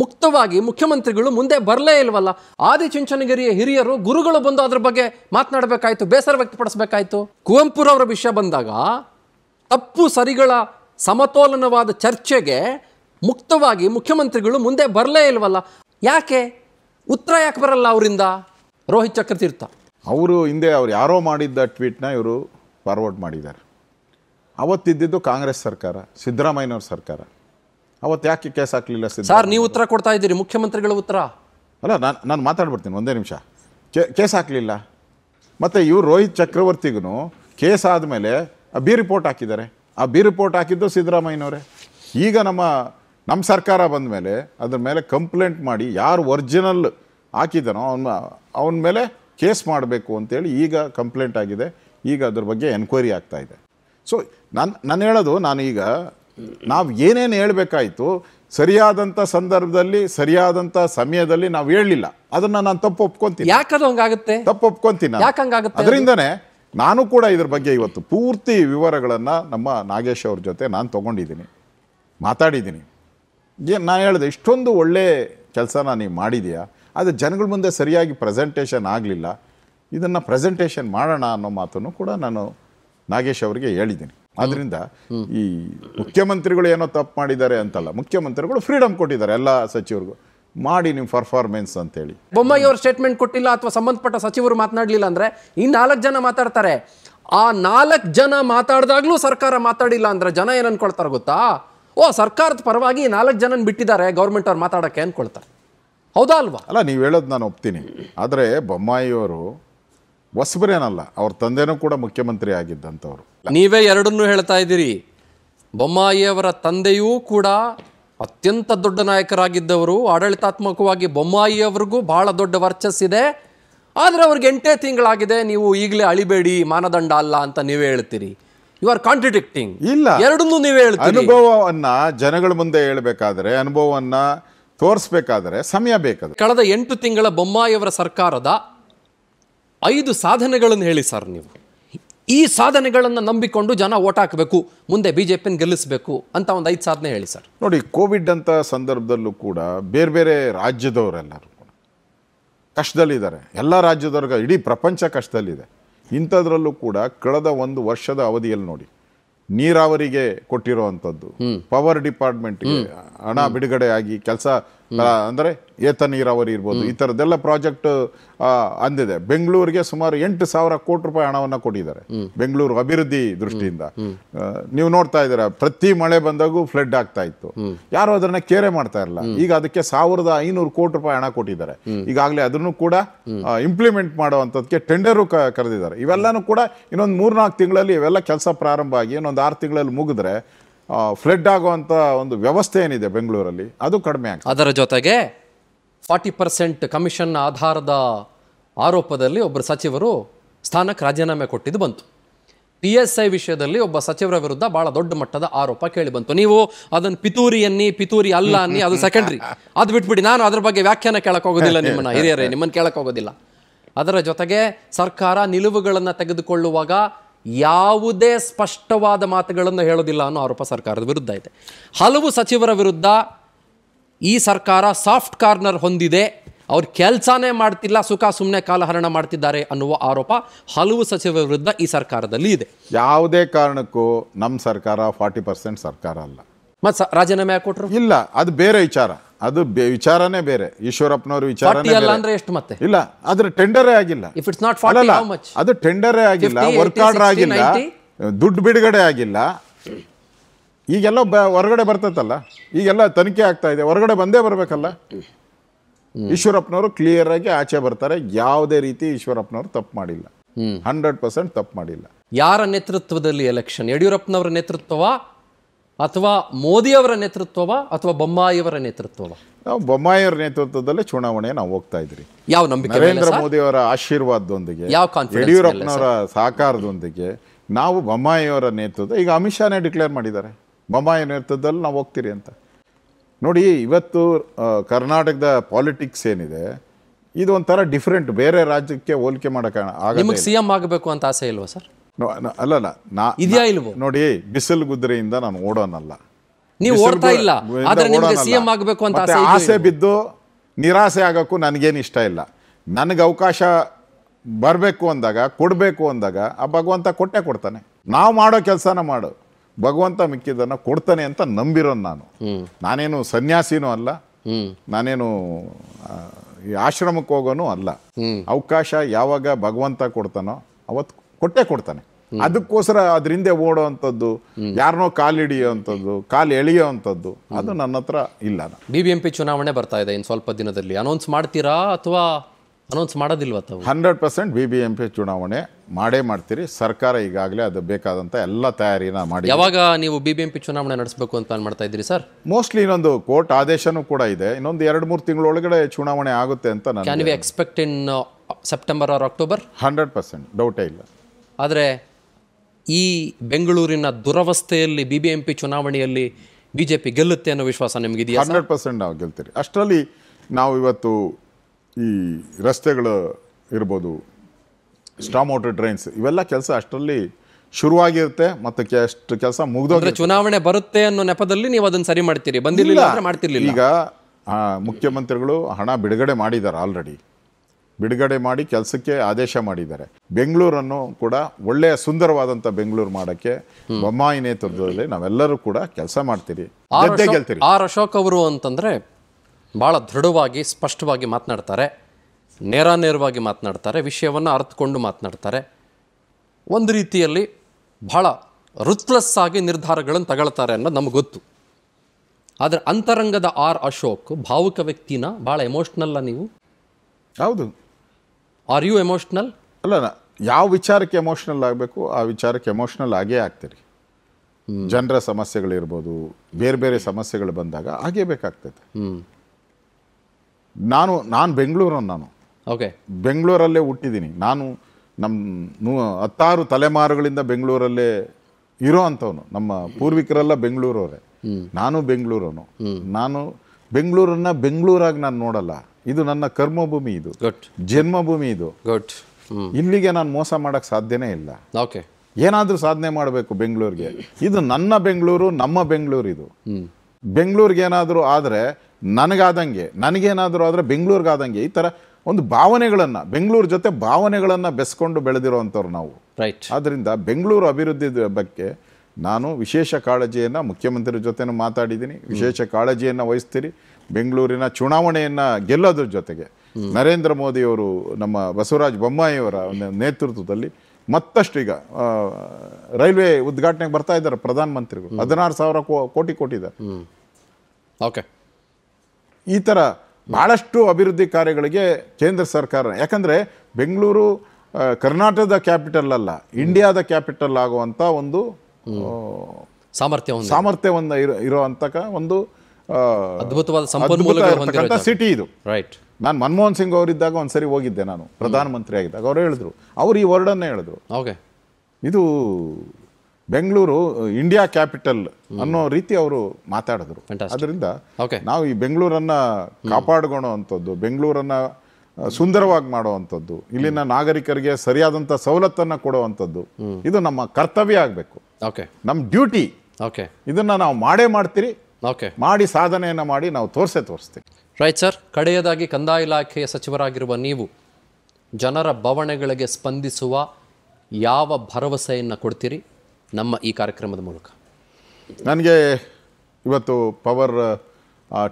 ಮುಕ್ತವಾಗಿ ಮುಖ್ಯಮಂತ್ರಿಗಳು ಮುಂದೆ ಬರಲೇ ಇಲ್ವಲ್ಲ ಆದಿಚುಂಚನಗಿರಿಯ ಹಿರಿಯರು ಗುರುಗಳು ಬಂದು ಅದ್ರ ಬಗ್ಗೆ ಮಾತನಾಡಬೇಕಾಯ್ತು ಬೇಸರ ವ್ಯಕ್ತಪಡಿಸಬೇಕಾಯ್ತು ಕುವೆಂಪುರವರ ವಿಷಯ ಬಂದಾಗ ತಪ್ಪು ಸರಿಗಳ ಸಮತೋಲನವಾದ ಚರ್ಚೆಗೆ ಮುಕ್ತವಾಗಿ ಮುಖ್ಯಮಂತ್ರಿಗಳು ಮುಂದೆ ಬರಲೇ ಇಲ್ವಲ್ಲ ಯಾಕೆ ಉತ್ತರ ಯಾಕೆ ಬರಲ್ಲ ಅವರಿಂದ ರೋಹಿತ್ ಚಕ್ರತೀರ್ಥ ಅವರು ಹಿಂದೆ ಅವ್ರು ಯಾರೋ ಮಾಡಿದ್ದ ಟ್ವೀಟ್ನ ಇವರು ಫಾರ್ವರ್ಡ್ ಮಾಡಿದ್ದಾರೆ ಅವತ್ತಿದ್ದು ಕಾಂಗ್ರೆಸ್ ಸರ್ಕಾರ ಸಿದ್ದರಾಮಯ್ಯನವ್ರ ಸರ್ಕಾರ ಅವತ್ತು ಯಾಕೆ ಕೇಸ್ ಹಾಕಲಿಲ್ಲ ಸರ್ ನೀವು ಉತ್ತರ ಕೊಡ್ತಾ ಇದ್ದೀರಿ ಮುಖ್ಯಮಂತ್ರಿಗಳ ಉತ್ತರ ಅಲ್ಲ ನಾನು ನಾನು ಮಾತಾಡ್ಬಿಡ್ತೀನಿ ಒಂದೇ ನಿಮಿಷ ಕೇಸ್ ಹಾಕಲಿಲ್ಲ ಮತ್ತು ಇವರು ರೋಹಿತ್ ಚಕ್ರವರ್ತಿಗೂ ಕೇಸ್ ಆದಮೇಲೆ ಬಿ ರಿಪೋರ್ಟ್ ಹಾಕಿದ್ದಾರೆ ಆ ಬಿ ರಿಪೋರ್ಟ್ ಹಾಕಿದ್ದು ಸಿದ್ದರಾಮಯ್ಯನವರೇ ಈಗ ನಮ್ಮ ನಮ್ಮ ಸರ್ಕಾರ ಬಂದ ಮೇಲೆ ಅದ್ರ ಮೇಲೆ ಕಂಪ್ಲೇಂಟ್ ಮಾಡಿ ಯಾರು ಒರಿಜಿನಲ್ ಹಾಕಿದನೋ ಅವನ ಅವನ ಮೇಲೆ ಕೇಸ್ ಮಾಡಬೇಕು ಅಂತೇಳಿ ಈಗ ಕಂಪ್ಲೇಂಟ್ ಆಗಿದೆ ಈಗ ಅದ್ರ ಬಗ್ಗೆ ಎನ್ಕ್ವೈರಿ ಆಗ್ತಾ ಇದೆ ಸೊ ನಾನು ನಾನು ಹೇಳೋದು ನಾನೀಗ ನಾವು ಏನೇನು ಹೇಳಬೇಕಾಯಿತು ಸರಿಯಾದಂಥ ಸಂದರ್ಭದಲ್ಲಿ ಸರಿಯಾದಂಥ ಸಮಯದಲ್ಲಿ ನಾವು ಹೇಳಲಿಲ್ಲ ಅದನ್ನು ನಾನು ತಪ್ಪು ಒಪ್ಕೊಂತೀನಿ ಯಾಕದು ಹಂಗಾಗುತ್ತೆ ತಪ್ಪು ಒಪ್ಕೊಂತೀನಿ ಅದರಿಂದನೇ ನಾನು ಕೂಡ ಇದ್ರ ಬಗ್ಗೆ ಇವತ್ತು ಪೂರ್ತಿ ವಿವರಗಳನ್ನು ನಮ್ಮ ನಾಗೇಶ್ ಅವ್ರ ಜೊತೆ ನಾನು ತಗೊಂಡಿದ್ದೀನಿ ಮಾತಾಡಿದ್ದೀನಿ ಏನು ನಾನು ಹೇಳಿದೆ ಇಷ್ಟೊಂದು ಒಳ್ಳೆ ಕೆಲಸನ ನೀವು ಮಾಡಿದೆಯಾ ಆದರೆ ಜನಗಳ ಮುಂದೆ ಸರಿಯಾಗಿ ಪ್ರೆಸೆಂಟೇಷನ್ ಆಗಲಿಲ್ಲ ಇದನ್ನು ಪ್ರೆಸೆಂಟೇಷನ್ ಮಾಡೋಣ ಅನ್ನೋ ಮಾತನ್ನು ಕೂಡ ನಾನು ನಾಗೇಶ್ ಅವರಿಗೆ ಹೇಳಿದ್ದೀನಿ ಆದ್ದರಿಂದ ಈ ಮುಖ್ಯಮಂತ್ರಿಗಳು ಏನೋ ತಪ್ಪು ಮಾಡಿದ್ದಾರೆ ಅಂತಲ್ಲ ಮುಖ್ಯಮಂತ್ರಿಗಳು ಫ್ರೀಡಮ್ ಕೊಟ್ಟಿದ್ದಾರೆ ಎಲ್ಲ ಸಚಿವರಿಗೂ ಮಾಡಿ ನಿಮ್ಮ ಪರ್ಫಾರ್ಮೆನ್ಸ್ ಅಂತೇಳಿ ಬೊಮ್ಮಾಯಿ ಅವರು ಸ್ಟೇಟ್ಮೆಂಟ್ ಕೊಟ್ಟಿಲ್ಲ ಅಥವಾ ಸಂಬಂಧಪಟ್ಟ ಸಚಿವರು ಮಾತನಾಡಲಿಲ್ಲ ಅಂದರೆ ಈ ನಾಲ್ಕು ಜನ ಮಾತಾಡ್ತಾರೆ ಆ ನಾಲ್ಕು ಜನ ಮಾತಾಡಿದಾಗಲೂ ಸರ್ಕಾರ ಮಾತಾಡಿಲ್ಲ ಅಂದ್ರೆ ಜನ ಏನನ್ಕೊಳ್ತಾರೆ ಗೊತ್ತಾ ಓ ಸರ್ಕಾರದ ಪರವಾಗಿ ನಾಲ್ಕು ಜನ ಬಿಟ್ಟಿದ್ದಾರೆ ಗೌರ್ಮೆಂಟ್ ಅವ್ರು ಮಾತಾಡೋಕ್ಕೆ ಅಂದ್ಕೊಳ್ತಾರೆ ಹೌದಾ ಅಲ್ವಾ ಅಲ್ಲ ನೀವು ಹೇಳೋದು ನಾನು ಒಪ್ತೀನಿ ಆದರೆ ಬೊಮ್ಮಾಯಿಯವರು ಹೊಸಬರೇನಲ್ಲ ಅವ್ರ ತಂದೆನೂ ಕೂಡ ಮುಖ್ಯಮಂತ್ರಿ ಆಗಿದ್ದಂಥವ್ರು ನೀವೇ ಎರಡನ್ನೂ ಹೇಳ್ತಾ ಇದ್ದೀರಿ ಬೊಮ್ಮಾಯಿಯವರ ತಂದೆಯೂ ಕೂಡ ಅತ್ಯಂತ ದೊಡ್ಡ ನಾಯಕರಾಗಿದ್ದವರು ಆಡಳಿತಾತ್ಮಕವಾಗಿ ಬೊಮ್ಮಾಯಿಯವ್ರಿಗೂ ಬಹಳ ದೊಡ್ಡ ವರ್ಚಸ್ಸಿದೆ ಆದರೆ ಅವ್ರಿಗೆ ಎಂಟೇ ತಿಂಗಳಾಗಿದೆ ನೀವು ಈಗಲೇ ಅಳಿಬೇಡಿ ಮಾನದಂಡ ಅಲ್ಲ ಅಂತ ನೀವೇ ಹೇಳ್ತೀರಿ ಯು ಆರ್ ಕಾಂಟ್ರಡಿಕ್ಟಿಂಗ್ ಇಲ್ಲ ಎರಡನ್ನೂ ನೀವು ಹೇಳ್ತೀರಿ ಅನುಭವವನ್ನ ಜನಗಳ ಮುಂದೆ ಹೇಳ್ಬೇಕಾದ್ರೆ ಅನುಭವವನ್ನ ತೋರಿಸ್ಬೇಕಾದ್ರೆ ಸಮಯ ಬೇಕಾದ್ರೆ ಕಳೆದ ಎಂಟು ತಿಂಗಳ ಬೊಮ್ಮಾಯಿಯವರ ಸರ್ಕಾರದ ಐದು ಸಾಧನೆಗಳನ್ನು ಹೇಳಿ ಸರ್ ನೀವು ಈ ಸಾಧನೆಗಳನ್ನು ನಂಬಿಕೊಂಡು ಜನ ಓಟ್ ಹಾಕಬೇಕು ಮುಂದೆ ಬಿ ಜೆ ಪಿನ ಗೆಲ್ಲಿಸಬೇಕು ಅಂತ ಒಂದು ಐದು ಸಾಧನೆ ಹೇಳಿ ಸರ್ ನೋಡಿ ಕೋವಿಡ್ ಅಂತ ಸಂದರ್ಭದಲ್ಲೂ ಕೂಡ ಬೇರೆ ಬೇರೆ ರಾಜ್ಯದವರೆಲ್ಲರೂ ಕಷ್ಟದಲ್ಲಿದ್ದಾರೆ ಎಲ್ಲ ರಾಜ್ಯದವ್ರಿಗೆ ಇಡೀ ಪ್ರಪಂಚ ಕಷ್ಟದಲ್ಲಿದೆ ಇಂಥದ್ರಲ್ಲೂ ಕೂಡ ಕಳೆದ ಒಂದು ವರ್ಷದ ಅವಧಿಯಲ್ಲಿ ನೋಡಿ ನೀರಾವರಿಗೆ ಕೊಟ್ಟಿರೋ ಪವರ್ ಡಿಪಾರ್ಟ್ಮೆಂಟ್ಗೆ ಹಣ ಬಿಡುಗಡೆ ಆಗಿ ಕೆಲಸ ಅಂದ್ರೆ ಏತ ನೀರಾವರಿ ಇರ್ಬೋದು ಈ ಥರದ್ದೆಲ್ಲ ಪ್ರಾಜೆಕ್ಟ್ ಅಂದಿದೆ ಬೆಂಗಳೂರಿಗೆ ಸುಮಾರು ಎಂಟು ಸಾವಿರ ಕೋಟಿ ರೂಪಾಯಿ ಹಣವನ್ನು ಕೊಟ್ಟಿದ್ದಾರೆ ಬೆಂಗಳೂರು ಅಭಿವೃದ್ಧಿ ದೃಷ್ಟಿಯಿಂದ ನೀವು ನೋಡ್ತಾ ಇದ್ದೀರಾ ಪ್ರತಿ ಮಳೆ ಬಂದಾಗೂ ಫ್ಲಡ್ ಆಗ್ತಾ ಇತ್ತು ಯಾರು ಅದನ್ನ ಕೇರೆ ಮಾಡ್ತಾ ಇರಲ್ಲ ಈಗ ಅದಕ್ಕೆ ಸಾವಿರದ ಐನೂರು ಕೋಟಿ ರೂಪಾಯಿ ಹಣ ಕೊಟ್ಟಿದ್ದಾರೆ ಈಗಾಗಲೇ ಅದನ್ನು ಕೂಡ ಇಂಪ್ಲಿಮೆಂಟ್ ಮಾಡುವಂಥದ್ದಕ್ಕೆ ಟೆಂಡರು ಕರೆದಿದ್ದಾರೆ ಇವೆಲ್ಲನೂ ಕೂಡ ಇನ್ನೊಂದು ಮೂರ್ನಾಲ್ಕು ತಿಂಗಳಲ್ಲಿ ಇವೆಲ್ಲ ಕೆಲಸ ಪ್ರಾರಂಭ ಆಗಿ ಇನ್ನೊಂದು ಆರು ತಿಂಗಳಲ್ಲಿ ಮುಗಿದ್ರೆ ಫ್ಲಡ್ ಆಗುವಂತ ಒಂದು ವ್ಯವಸ್ಥೆ ಏನಿದೆ ಬೆಂಗಳೂರಲ್ಲಿ ಅದು ಕಡಿಮೆ ಆಗ್ತದೆ ಅದರ ಜೊತೆಗೆ ಫಾರ್ಟಿ ಪರ್ಸೆಂಟ್ ಕಮಿಷನ್ ಆಧಾರದ ಆರೋಪದಲ್ಲಿ ಒಬ್ಬರು ಸಚಿವರು ಸ್ಥಾನಕ್ಕೆ ರಾಜೀನಾಮೆ ಕೊಟ್ಟಿದ್ದು ಬಂತು ಪಿ ಎಸ್ ಐ ವಿಷಯದಲ್ಲಿ ಒಬ್ಬ ಸಚಿವರ ವಿರುದ್ಧ ಬಹಳ ದೊಡ್ಡ ಮಟ್ಟದ ಆರೋಪ ಕೇಳಿ ಬಂತು ನೀವು ಅದನ್ನು ಪಿತೂರಿ ಅನ್ನಿ ಪಿತೂರಿ ಅಲ್ಲ ಅನ್ನಿ ಅದು ಸೆಕೆಂಡ್ರಿ ಅದು ಬಿಟ್ಬಿಡಿ ನಾನು ಅದ್ರ ಬಗ್ಗೆ ವ್ಯಾಖ್ಯಾನ ಕೇಳಕ್ಕೆ ಹೋಗೋದಿಲ್ಲ ನಿಮ್ಮನ್ನ ಹಿರಿಯರೇ ನಿಮ್ಮನ್ನು ಕೇಳಕ್ಕೆ ಹೋಗೋದಿಲ್ಲ ಅದರ ಜೊತೆಗೆ ಸರ್ಕಾರ ನಿಲುವುಗಳನ್ನು ತೆಗೆದುಕೊಳ್ಳುವಾಗ ಯಾವುದೇ ಸ್ಪಷ್ಟವಾದ ಮಾತುಗಳನ್ನು ಹೇಳೋದಿಲ್ಲ ಅನ್ನೋ ಆರೋಪ ಸರ್ಕಾರದ ವಿರುದ್ಧ ಇದೆ ಹಲವು ಸಚಿವರ ವಿರುದ್ಧ ಈ ಸರ್ಕಾರ ಸಾಫ್ಟ್ ಕಾರ್ನರ್ ಹೊಂದಿದೆ ಅವ್ರು ಕೆಲಸನೇ ಮಾಡ್ತಿಲ್ಲ ಸುಖ ಸುಮ್ಮನೆ ಕಾಲಹರಣ ಮಾಡ್ತಿದ್ದಾರೆ ಅನ್ನುವ ಆರೋಪ ಹಲವು ಸಚಿವರ ವಿರುದ್ಧ ಈ ಸರ್ಕಾರದಲ್ಲಿ ಇದೆ ಯಾವುದೇ ಕಾರಣಕ್ಕೂ ನಮ್ಮ ಸರ್ಕಾರ ಫಾರ್ಟಿ ಪರ್ಸೆಂಟ್ ಸರ್ಕಾರ ಅಲ್ಲ ಮತ್ತು ರಾಜೀನಾಮೆ ಕೊಟ್ಟರು ಇಲ್ಲ ಅದು ಬೇರೆ ವಿಚಾರ ಅದು ವಿಚಾರನೇ ಬೇರೆ ಈಶ್ವರಪ್ಪನವ್ರ ವಿಚಾರ ಅಂದ್ರೆ ಎಷ್ಟು ಮತ್ತೆ ಇಲ್ಲ ಅದ್ರ ಟೆಂಡರೇ ಆಗಿಲ್ಲ ಇಫ್ ಇಟ್ಸ್ ನಾಟ್ ಅದು ಟೆಂಡರೇ ಆಗಿಲ್ಲ ವರ್ಕ್ ಆರ್ಡರ್ ಆಗಿಲ್ಲ ದುಡ್ಡು ಬಿಡುಗಡೆ ಆಗಿಲ್ಲ ಈಗೆಲ್ಲ ಹೊರಗಡೆ ಬರ್ತೈತಲ್ಲ ಈಗೆಲ್ಲ ತನಿಖೆ ಆಗ್ತಾ ಇದೆ ಹೊರಗಡೆ ಬಂದೇ ಬರಬೇಕಲ್ಲ ಈಶ್ವರಪ್ಪನವರು ಕ್ಲಿಯರ್ ಆಗಿ ಆಚೆ ಬರ್ತಾರೆ ಯಾವುದೇ ರೀತಿ ಈಶ್ವರಪ್ಪನವರು ತಪ್ಪು ಮಾಡಿಲ್ಲ ಹಂಡ್ರೆಡ್ ಪರ್ಸೆಂಟ್ ತಪ್ಪು ಮಾಡಿಲ್ಲ ಯಾರ ನೇತೃತ್ವದಲ್ಲಿ ಎಲೆಕ್ಷನ್ ಯಡಿಯೂರಪ್ಪನವರ ನೇತೃತ್ವವಾ ಅಥವಾ ಮೋದಿಯವರ ನೇತೃತ್ವವ ಅಥವಾ ಬೊಮ್ಮಾಯಿಯವರ ನೇತೃತ್ವವ ನಾವು ಬೊಮ್ಮಾಯಿಯವರ ನೇತೃತ್ವದಲ್ಲೇ ಚುನಾವಣೆ ನಾವು ಹೋಗ್ತಾ ಇದ್ರಿ ಯಾವ ನಂಬಿಕೆ ನರೇಂದ್ರ ಮೋದಿಯವರ ಆಶೀರ್ವಾದದೊಂದಿಗೆ ಯಾವ ಯಡಿಯೂರಪ್ಪನವರ ಸಹಕಾರದೊಂದಿಗೆ ನಾವು ಬೊಮ್ಮಾಯಿಯವರ ನೇತೃತ್ವ ಈಗ ಅಮಿತ್ ಶಾನೇ ಡಿಕ್ಲೇರ್ ಮಾಡಿದ್ದಾರೆ ಬೊಮ್ಮಾಯಿ ನೇತೃತ್ವದಲ್ಲಿ ನಾವು ಹೋಗ್ತೀರಿ ಅಂತ ನೋಡಿ ಇವತ್ತು ಕರ್ನಾಟಕದ ಪಾಲಿಟಿಕ್ಸ್ ಏನಿದೆ ಇದು ಒಂಥರ ಡಿಫ್ರೆಂಟ್ ಬೇರೆ ರಾಜ್ಯಕ್ಕೆ ಹೋಲಿಕೆ ಮಾಡೋಕೆ ಆಗ ನಿಮಗೆ ಸಿ ಎಂ ಆಗಬೇಕು ಅಂತ ಆಸೆ ಇಲ್ವಾ ಸರ್ ಅಲ್ಲಲ್ಲ ನಾ ಇದೆಯಾ ಇಲ್ವೋ ನೋಡಿ ಬಿಸಿಲು ಗುದ್ರೆಯಿಂದ ನಾನು ಓಡೋನಲ್ಲ ನೀವು ಓಡ್ತಾ ಇಲ್ಲ ನಿಮಗೆ ಸಿಎಂ ಆಗಬೇಕು ಅಂತ ಆಸೆ ಬಿದ್ದು ನಿರಾಸೆ ಆಗೋಕ್ಕೂ ನನಗೇನು ಇಷ್ಟ ಇಲ್ಲ ನನಗೆ ಅವಕಾಶ ಬರಬೇಕು ಅಂದಾಗ ಕೊಡಬೇಕು ಅಂದಾಗ ಆ ಭಗವಂತ ಕೊಟ್ಟೆ ಕೊಡ್ತಾನೆ ನಾವು ಮಾಡೋ ಕೆಲಸನ ಮಾಡು ಭಗವಂತ ಮಿಕ್ಕಿದ್ದನ್ನು ಕೊಡ್ತಾನೆ ಅಂತ ನಂಬಿರೋನು ನಾನು ನಾನೇನು ಸನ್ಯಾಸಿನೂ ಅಲ್ಲ ನಾನೇನು ಈ ಆಶ್ರಮಕ್ಕೆ ಹೋಗೋನು ಅಲ್ಲ ಅವಕಾಶ ಯಾವಾಗ ಭಗವಂತ ಕೊಡ್ತಾನೋ ಅವತ್ತು ಕೊಟ್ಟೆ ಕೊಡ್ತಾನೆ ಅದಕ್ಕೋಸ್ಕರ ಅದರಿಂದ ಓಡೋಂಥದ್ದು ಓಡೋ ಅಂಥದ್ದು ಯಾರನ್ನೋ ಕಾಲು ಅಂಥದ್ದು ಕಾಲು ಎಳೆಯೋ ಅಂಥದ್ದು ಅದು ನನ್ನ ಹತ್ರ ಇಲ್ಲ ಬಿ ಬಿ ಎಂ ಪಿ ಚುನಾವಣೆ ಬರ್ತಾ ಇದೆ ಇನ್ನು ಸ್ವಲ್ಪ ದಿನದಲ್ಲಿ ಅನೌನ್ಸ್ ಮಾಡ್ತೀರಾ ಅಥವಾ ಅನೌನ್ಸ್ ಮಾಡೋದಿಲ್ವ ತಾವು hundred percent B B M P ಚುನಾವಣೆ ಮಾಡೇ ಮಾಡ್ತೀರಿ ಸರ್ಕಾರ ಈಗಾಗಲೇ ಅದು ಬೇಕಾದಂಥ ಎಲ್ಲ ತಯಾರಿನ ಮಾಡಿ ಯಾವಾಗ ನೀವು ಬಿ ಬಿ ಎಂ ಪಿ ಚುನಾವಣೆ ನಡೆಸಬೇಕು ಅಂತ ಮಾಡ್ತಾ ಇದ್ದೀರಿ ಸರ್ ಮೋಸ್ಟ್ಲಿ ಇನ್ನೊಂದು ಕೋರ್ಟ್ ಆದೇಶನೂ ಕೂಡ ಇದೆ ಇನ್ನೊಂದು ಎರಡು ಮೂರು ತಿಂಗಳೊಳಗಡೆ ಚುನಾವಣೆ ಆಗುತ್ತೆ ಅಂತ ನಾನು expect in September or October hundred percent ಡೌಟೇ ಇಲ್ಲ ಆದರೆ ಈ ಬೆಂಗಳೂರಿನ ದುರವಸ್ಥೆಯಲ್ಲಿ ಬಿ ಬಿ ಎಂ ಪಿ ಚುನಾವಣೆಯಲ್ಲಿ ಬಿ ಜೆ ಪಿ ಗೆಲ್ಲುತ್ತೆ ಅನ್ನೋ ವಿಶ್ವಾಸ ನಿಮಗಿದೆಯಾ ಹಂಡ್ರೆಡ್ ಪರ್ಸೆಂಟ್ ನಾವು ಗೆಲ್ತೀರಿ ಅಷ್ಟರಲ್ಲಿ ನಾವು ಇವತ್ತು ಈ ರಸ್ತೆಗಳು ಇರ್ಬೋದು ಮೋಟರ್ ಟ್ರೈನ್ಸ್ ಇವೆಲ್ಲ ಕೆಲಸ ಅಷ್ಟರಲ್ಲಿ ಶುರುವಾಗಿರುತ್ತೆ ಮತ್ತು ಅಷ್ಟು ಕೆಲಸ ಮುಗಿದೋದ್ರೆ ಚುನಾವಣೆ ಬರುತ್ತೆ ಅನ್ನೋ ನೆಪದಲ್ಲಿ ನೀವು ಅದನ್ನು ಸರಿ ಮಾಡ್ತೀರಿ ಬಂದಿರಲಿಲ್ಲ ಮಾಡ್ತಿರ್ಲಿಲ್ಲ ಈಗ ಮುಖ್ಯಮಂತ್ರಿಗಳು ಹಣ ಬಿಡುಗಡೆ ಮಾಡಿದ್ದಾರೆ ಆಲ್ರೆಡಿ ಬಿಡುಗಡೆ ಮಾಡಿ ಕೆಲಸಕ್ಕೆ ಆದೇಶ ಮಾಡಿದ್ದಾರೆ ಬೆಂಗಳೂರನ್ನು ಕೂಡ ಒಳ್ಳೆಯ ಸುಂದರವಾದಂಥ ಬೆಂಗಳೂರು ಮಾಡೋಕ್ಕೆ ಬೊಮ್ಮಾಯಿ ನೇತೃತ್ವದಲ್ಲಿ ನಾವೆಲ್ಲರೂ ಕೂಡ ಕೆಲಸ ಮಾಡ್ತೀರಿ ಆರ್ ಅಶೋಕ್ ಅವರು ಅಂತಂದರೆ ಭಾಳ ದೃಢವಾಗಿ ಸ್ಪಷ್ಟವಾಗಿ ಮಾತನಾಡ್ತಾರೆ ನೇರ ನೇರವಾಗಿ ಮಾತನಾಡ್ತಾರೆ ವಿಷಯವನ್ನು ಅರ್ಥಕೊಂಡು ಮಾತನಾಡ್ತಾರೆ ಒಂದು ರೀತಿಯಲ್ಲಿ ಭಾಳ ರುತ್ಲೆಸ್ ಆಗಿ ನಿರ್ಧಾರಗಳನ್ನು ತಗೊಳ್ತಾರೆ ಅನ್ನೋದು ನಮ್ಗೆ ಗೊತ್ತು ಆದರೆ ಅಂತರಂಗದ ಆರ್ ಅಶೋಕ್ ಭಾವುಕ ವ್ಯಕ್ತಿನ ಭಾಳ ಎಮೋಷ್ನಲ್ಲ ನೀವು ಹೌದು ಆರ್ ಯು ಎಮೋಷ್ನಲ್ ಅಲ್ಲ ಯಾವ ವಿಚಾರಕ್ಕೆ ಎಮೋಷ್ನಲ್ ಆಗಬೇಕು ಆ ವಿಚಾರಕ್ಕೆ ಎಮೋಷ್ನಲ್ ಆಗೇ ಆಗ್ತೀರಿ ಜನರ ಸಮಸ್ಯೆಗಳಿರ್ಬೋದು ಬೇರೆ ಬೇರೆ ಸಮಸ್ಯೆಗಳು ಬಂದಾಗ ಹಾಗೇ ಬೇಕಾಗ್ತೈತೆ ನಾನು ನಾನು ಬೆಂಗಳೂರನ್ನು ನಾನು ಓಕೆ ಬೆಂಗಳೂರಲ್ಲೇ ಹುಟ್ಟಿದ್ದೀನಿ ನಾನು ನಮ್ಮ ಹತ್ತಾರು ತಲೆಮಾರುಗಳಿಂದ ಬೆಂಗಳೂರಲ್ಲೇ ಇರೋ ಅಂಥವನು ನಮ್ಮ ಪೂರ್ವಿಕರೆಲ್ಲ ಬೆಂಗಳೂರವರೇ ನಾನು ಬೆಂಗಳೂರವನು ನಾನು ಬೆಂಗಳೂರನ್ನ ಬೆಂಗಳೂರಾಗಿ ನಾನು ನೋಡಲ್ಲ ಇದು ನನ್ನ ಕರ್ಮಭೂಮಿ ಇದು ಜನ್ಮಭೂಮಿ ಇದು ಇಲ್ಲಿಗೆ ನಾನು ಮೋಸ ಮಾಡಕ್ಕೆ ಸಾಧ್ಯನೇ ಇಲ್ಲ ಓಕೆ ಏನಾದರೂ ಸಾಧನೆ ಮಾಡಬೇಕು ಬೆಂಗಳೂರಿಗೆ ಇದು ನನ್ನ ಬೆಂಗಳೂರು ನಮ್ಮ ಬೆಂಗಳೂರು ಇದು ಬೆಂಗಳೂರಿಗೆ ಏನಾದರೂ ಆದರೆ ನನಗಾದಂಗೆ ನನಗೇನಾದರೂ ಆದರೆ ಆದಂಗೆ ಈ ಥರ ಒಂದು ಭಾವನೆಗಳನ್ನ ಬೆಂಗಳೂರು ಜೊತೆ ಭಾವನೆಗಳನ್ನ ಬೆಸ್ಕೊಂಡು ಬೆಳೆದಿರುವಂತವ್ರು ನಾವು ರೈಟ್ ಆದ್ದರಿಂದ ಬೆಂಗಳೂರು ಅಭಿವೃದ್ಧಿ ಬಗ್ಗೆ ನಾನು ವಿಶೇಷ ಕಾಳಜಿಯನ್ನು ಮುಖ್ಯಮಂತ್ರಿ ಜೊತೆನೂ ಮಾತಾಡಿದ್ದೀನಿ ವಿಶೇಷ ಕಾಳಜಿಯನ್ನು ವಹಿಸ್ತೀರಿ ಬೆಂಗಳೂರಿನ ಚುನಾವಣೆಯನ್ನು ಗೆಲ್ಲೋದ್ರ ಜೊತೆಗೆ ನರೇಂದ್ರ ಮೋದಿಯವರು ನಮ್ಮ ಬಸವರಾಜ ಬೊಮ್ಮಾಯಿಯವರ ನೇತೃತ್ವದಲ್ಲಿ ಮತ್ತಷ್ಟು ಈಗ ರೈಲ್ವೆ ಉದ್ಘಾಟನೆಗೆ ಬರ್ತಾ ಇದ್ದಾರೆ ಪ್ರಧಾನಮಂತ್ರಿಗಳು ಹದಿನಾರು ಸಾವಿರ ಕೋಟಿ ಕೊಟ್ಟಿದ್ದಾರೆ ಓಕೆ ಈ ಥರ ಭಾಳಷ್ಟು ಅಭಿವೃದ್ಧಿ ಕಾರ್ಯಗಳಿಗೆ ಕೇಂದ್ರ ಸರ್ಕಾರ ಯಾಕಂದರೆ ಬೆಂಗಳೂರು ಕರ್ನಾಟಕದ ಕ್ಯಾಪಿಟಲ್ ಅಲ್ಲ ಇಂಡಿಯಾದ ಕ್ಯಾಪಿಟಲ್ ಆಗುವಂಥ ಒಂದು ಸಾಮರ್ಥ್ಯ ಸಾಮರ್ಥ್ಯವನ್ನ ಇರೋ ಒಂದು ಅದ್ಭುತವಾದ ಸಿಟಿ ಇದು ರೈಟ್ ನಾನು ಮನಮೋಹನ್ ಸಿಂಗ್ ಅವರಿದ್ದಾಗ ಒಂದ್ಸರಿ ಹೋಗಿದ್ದೆ ನಾನು ಪ್ರಧಾನಮಂತ್ರಿ ಆಗಿದ್ದಾಗ ಅವ್ರು ಹೇಳಿದ್ರು ಅವ್ರು ಈ ವರ್ಡನ್ನೇ ಹೇಳಿದ್ರು ಓಕೆ ಇದು ಬೆಂಗಳೂರು ಇಂಡಿಯಾ ಕ್ಯಾಪಿಟಲ್ ಅನ್ನೋ ರೀತಿ ಅವರು ಮಾತಾಡಿದ್ರು ಅದರಿಂದ ನಾವು ಈ ಬೆಂಗಳೂರನ್ನ ಕಾಪಾಡ್ಕೊಳೋ ಅಂಥದ್ದು ಬೆಂಗಳೂರನ್ನ ಸುಂದರವಾಗಿ ಮಾಡುವಂಥದ್ದು ಇಲ್ಲಿನ ನಾಗರಿಕರಿಗೆ ಸರಿಯಾದಂಥ ಸವಲತ್ತನ್ನು ಕೊಡುವಂಥದ್ದು ಇದು ನಮ್ಮ ಕರ್ತವ್ಯ ಆಗಬೇಕು ಓಕೆ ನಮ್ಮ ಡ್ಯೂಟಿ ಓಕೆ ಇದನ್ನು ನಾವು ಮಾಡೇ ಮಾಡ್ತೀರಿ ಓಕೆ ಮಾಡಿ ಸಾಧನೆಯನ್ನು ಮಾಡಿ ನಾವು ತೋರಿಸೇ ತೋರಿಸ್ತೀವಿ ರೈಟ್ ಸರ್ ಕಡೆಯದಾಗಿ ಕಂದಾಯ ಇಲಾಖೆಯ ಸಚಿವರಾಗಿರುವ ನೀವು ಜನರ ಬವಣೆಗಳಿಗೆ ಸ್ಪಂದಿಸುವ ಯಾವ ಭರವಸೆಯನ್ನು ಕೊಡ್ತೀರಿ ನಮ್ಮ ಈ ಕಾರ್ಯಕ್ರಮದ ಮೂಲಕ ನನಗೆ ಇವತ್ತು ಪವರ್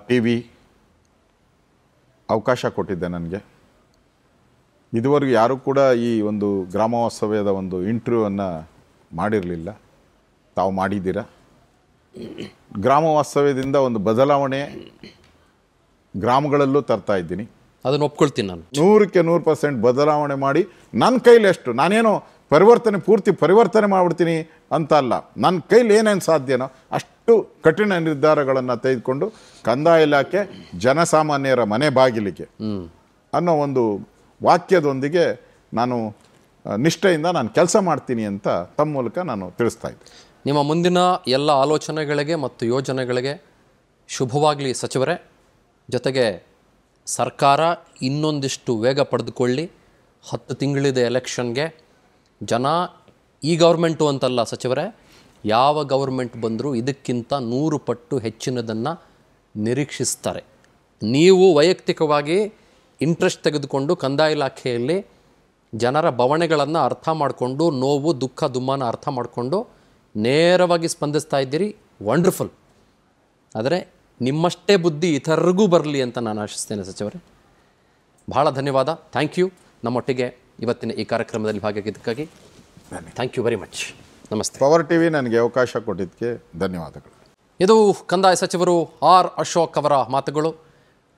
ಟಿ ವಿ ಅವಕಾಶ ಕೊಟ್ಟಿದ್ದೆ ನನಗೆ ಇದುವರೆಗೂ ಯಾರೂ ಕೂಡ ಈ ಒಂದು ಗ್ರಾಮೋತ್ಸವದ ಒಂದು ಅನ್ನು ಮಾಡಿರಲಿಲ್ಲ ತಾವು ಮಾಡಿದ್ದೀರ ಗ್ರಾಮ ಒಂದು ಬದಲಾವಣೆ ಗ್ರಾಮಗಳಲ್ಲೂ ತರ್ತಾ ಇದ್ದೀನಿ ಅದನ್ನು ಒಪ್ಕೊಳ್ತೀನಿ ನಾನು ನೂರಕ್ಕೆ ನೂರು ಪರ್ಸೆಂಟ್ ಬದಲಾವಣೆ ಮಾಡಿ ನನ್ನ ಕೈಲಿ ಎಷ್ಟು ನಾನೇನು ಪರಿವರ್ತನೆ ಪೂರ್ತಿ ಪರಿವರ್ತನೆ ಮಾಡಿಬಿಡ್ತೀನಿ ಅಂತ ಅಲ್ಲ ನನ್ನ ಕೈಲಿ ಏನೇನು ಸಾಧ್ಯನೋ ಅಷ್ಟು ಕಠಿಣ ನಿರ್ಧಾರಗಳನ್ನು ತೆಗೆದುಕೊಂಡು ಕಂದಾಯ ಇಲಾಖೆ ಜನಸಾಮಾನ್ಯರ ಮನೆ ಬಾಗಿಲಿಗೆ ಅನ್ನೋ ಒಂದು ವಾಕ್ಯದೊಂದಿಗೆ ನಾನು ನಿಷ್ಠೆಯಿಂದ ನಾನು ಕೆಲಸ ಮಾಡ್ತೀನಿ ಅಂತ ತಮ್ಮ ಮೂಲಕ ನಾನು ತಿಳಿಸ್ತಾ ಇದ್ದೆ ನಿಮ್ಮ ಮುಂದಿನ ಎಲ್ಲ ಆಲೋಚನೆಗಳಿಗೆ ಮತ್ತು ಯೋಜನೆಗಳಿಗೆ ಶುಭವಾಗಲಿ ಸಚಿವರೇ ಜೊತೆಗೆ ಸರ್ಕಾರ ಇನ್ನೊಂದಿಷ್ಟು ವೇಗ ಪಡೆದುಕೊಳ್ಳಿ ಹತ್ತು ತಿಂಗಳಿದೆ ಎಲೆಕ್ಷನ್ಗೆ ಜನ ಈ ಗೌರ್ಮೆಂಟು ಅಂತಲ್ಲ ಸಚಿವರೇ ಯಾವ ಗೌರ್ಮೆಂಟ್ ಬಂದರೂ ಇದಕ್ಕಿಂತ ನೂರು ಪಟ್ಟು ಹೆಚ್ಚಿನದನ್ನು ನಿರೀಕ್ಷಿಸ್ತಾರೆ ನೀವು ವೈಯಕ್ತಿಕವಾಗಿ ಇಂಟ್ರೆಸ್ಟ್ ತೆಗೆದುಕೊಂಡು ಕಂದಾಯ ಇಲಾಖೆಯಲ್ಲಿ ಜನರ ಬವಣೆಗಳನ್ನು ಅರ್ಥ ಮಾಡಿಕೊಂಡು ನೋವು ದುಃಖ ದುಮ್ಮಾನ ಅರ್ಥ ಮಾಡಿಕೊಂಡು ನೇರವಾಗಿ ಸ್ಪಂದಿಸ್ತಾ ಇದ್ದೀರಿ ವಂಡರ್ಫುಲ್ ಆದರೆ ನಿಮ್ಮಷ್ಟೇ ಬುದ್ಧಿ ಇತರರಿಗೂ ಬರಲಿ ಅಂತ ನಾನು ಆಶಿಸ್ತೇನೆ ಸಚಿವರೇ ಭಾಳ ಧನ್ಯವಾದ ಥ್ಯಾಂಕ್ ಯು ನಮ್ಮೊಟ್ಟಿಗೆ ಇವತ್ತಿನ ಈ ಕಾರ್ಯಕ್ರಮದಲ್ಲಿ ಭಾಗಿಯಾಗಿದ್ದಕ್ಕಾಗಿ ಥ್ಯಾಂಕ್ ಯು ವೆರಿ ಮಚ್ ನಮಸ್ತೆ ಪವರ್ ಟಿವಿ ನನಗೆ ಅವಕಾಶ ಕೊಟ್ಟಿದ್ದಕ್ಕೆ ಧನ್ಯವಾದಗಳು ಇದು ಕಂದಾಯ ಸಚಿವರು ಆರ್ ಅಶೋಕ್ ಅವರ ಮಾತುಗಳು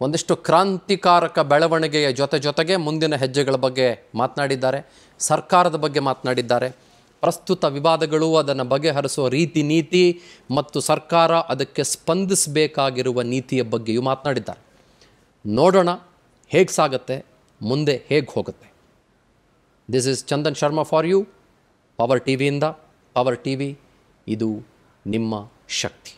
ಒಂದಿಷ್ಟು ಕ್ರಾಂತಿಕಾರಕ ಬೆಳವಣಿಗೆಯ ಜೊತೆ ಜೊತೆಗೆ ಮುಂದಿನ ಹೆಜ್ಜೆಗಳ ಬಗ್ಗೆ ಮಾತನಾಡಿದ್ದಾರೆ ಸರ್ಕಾರದ ಬಗ್ಗೆ ಮಾತನಾಡಿದ್ದಾರೆ ಪ್ರಸ್ತುತ ವಿವಾದಗಳು ಅದನ್ನು ಬಗೆಹರಿಸುವ ರೀತಿ ನೀತಿ ಮತ್ತು ಸರ್ಕಾರ ಅದಕ್ಕೆ ಸ್ಪಂದಿಸಬೇಕಾಗಿರುವ ನೀತಿಯ ಬಗ್ಗೆಯೂ ಮಾತನಾಡಿದ್ದಾರೆ ನೋಡೋಣ ಹೇಗೆ ಸಾಗತ್ತೆ ಮುಂದೆ ಹೇಗೆ ಹೋಗುತ್ತೆ this is Chandan Sharma for you power T ವಿಯಿಂದ ಪವರ್ ಟಿ ವಿ ಇದು ನಿಮ್ಮ ಶಕ್ತಿ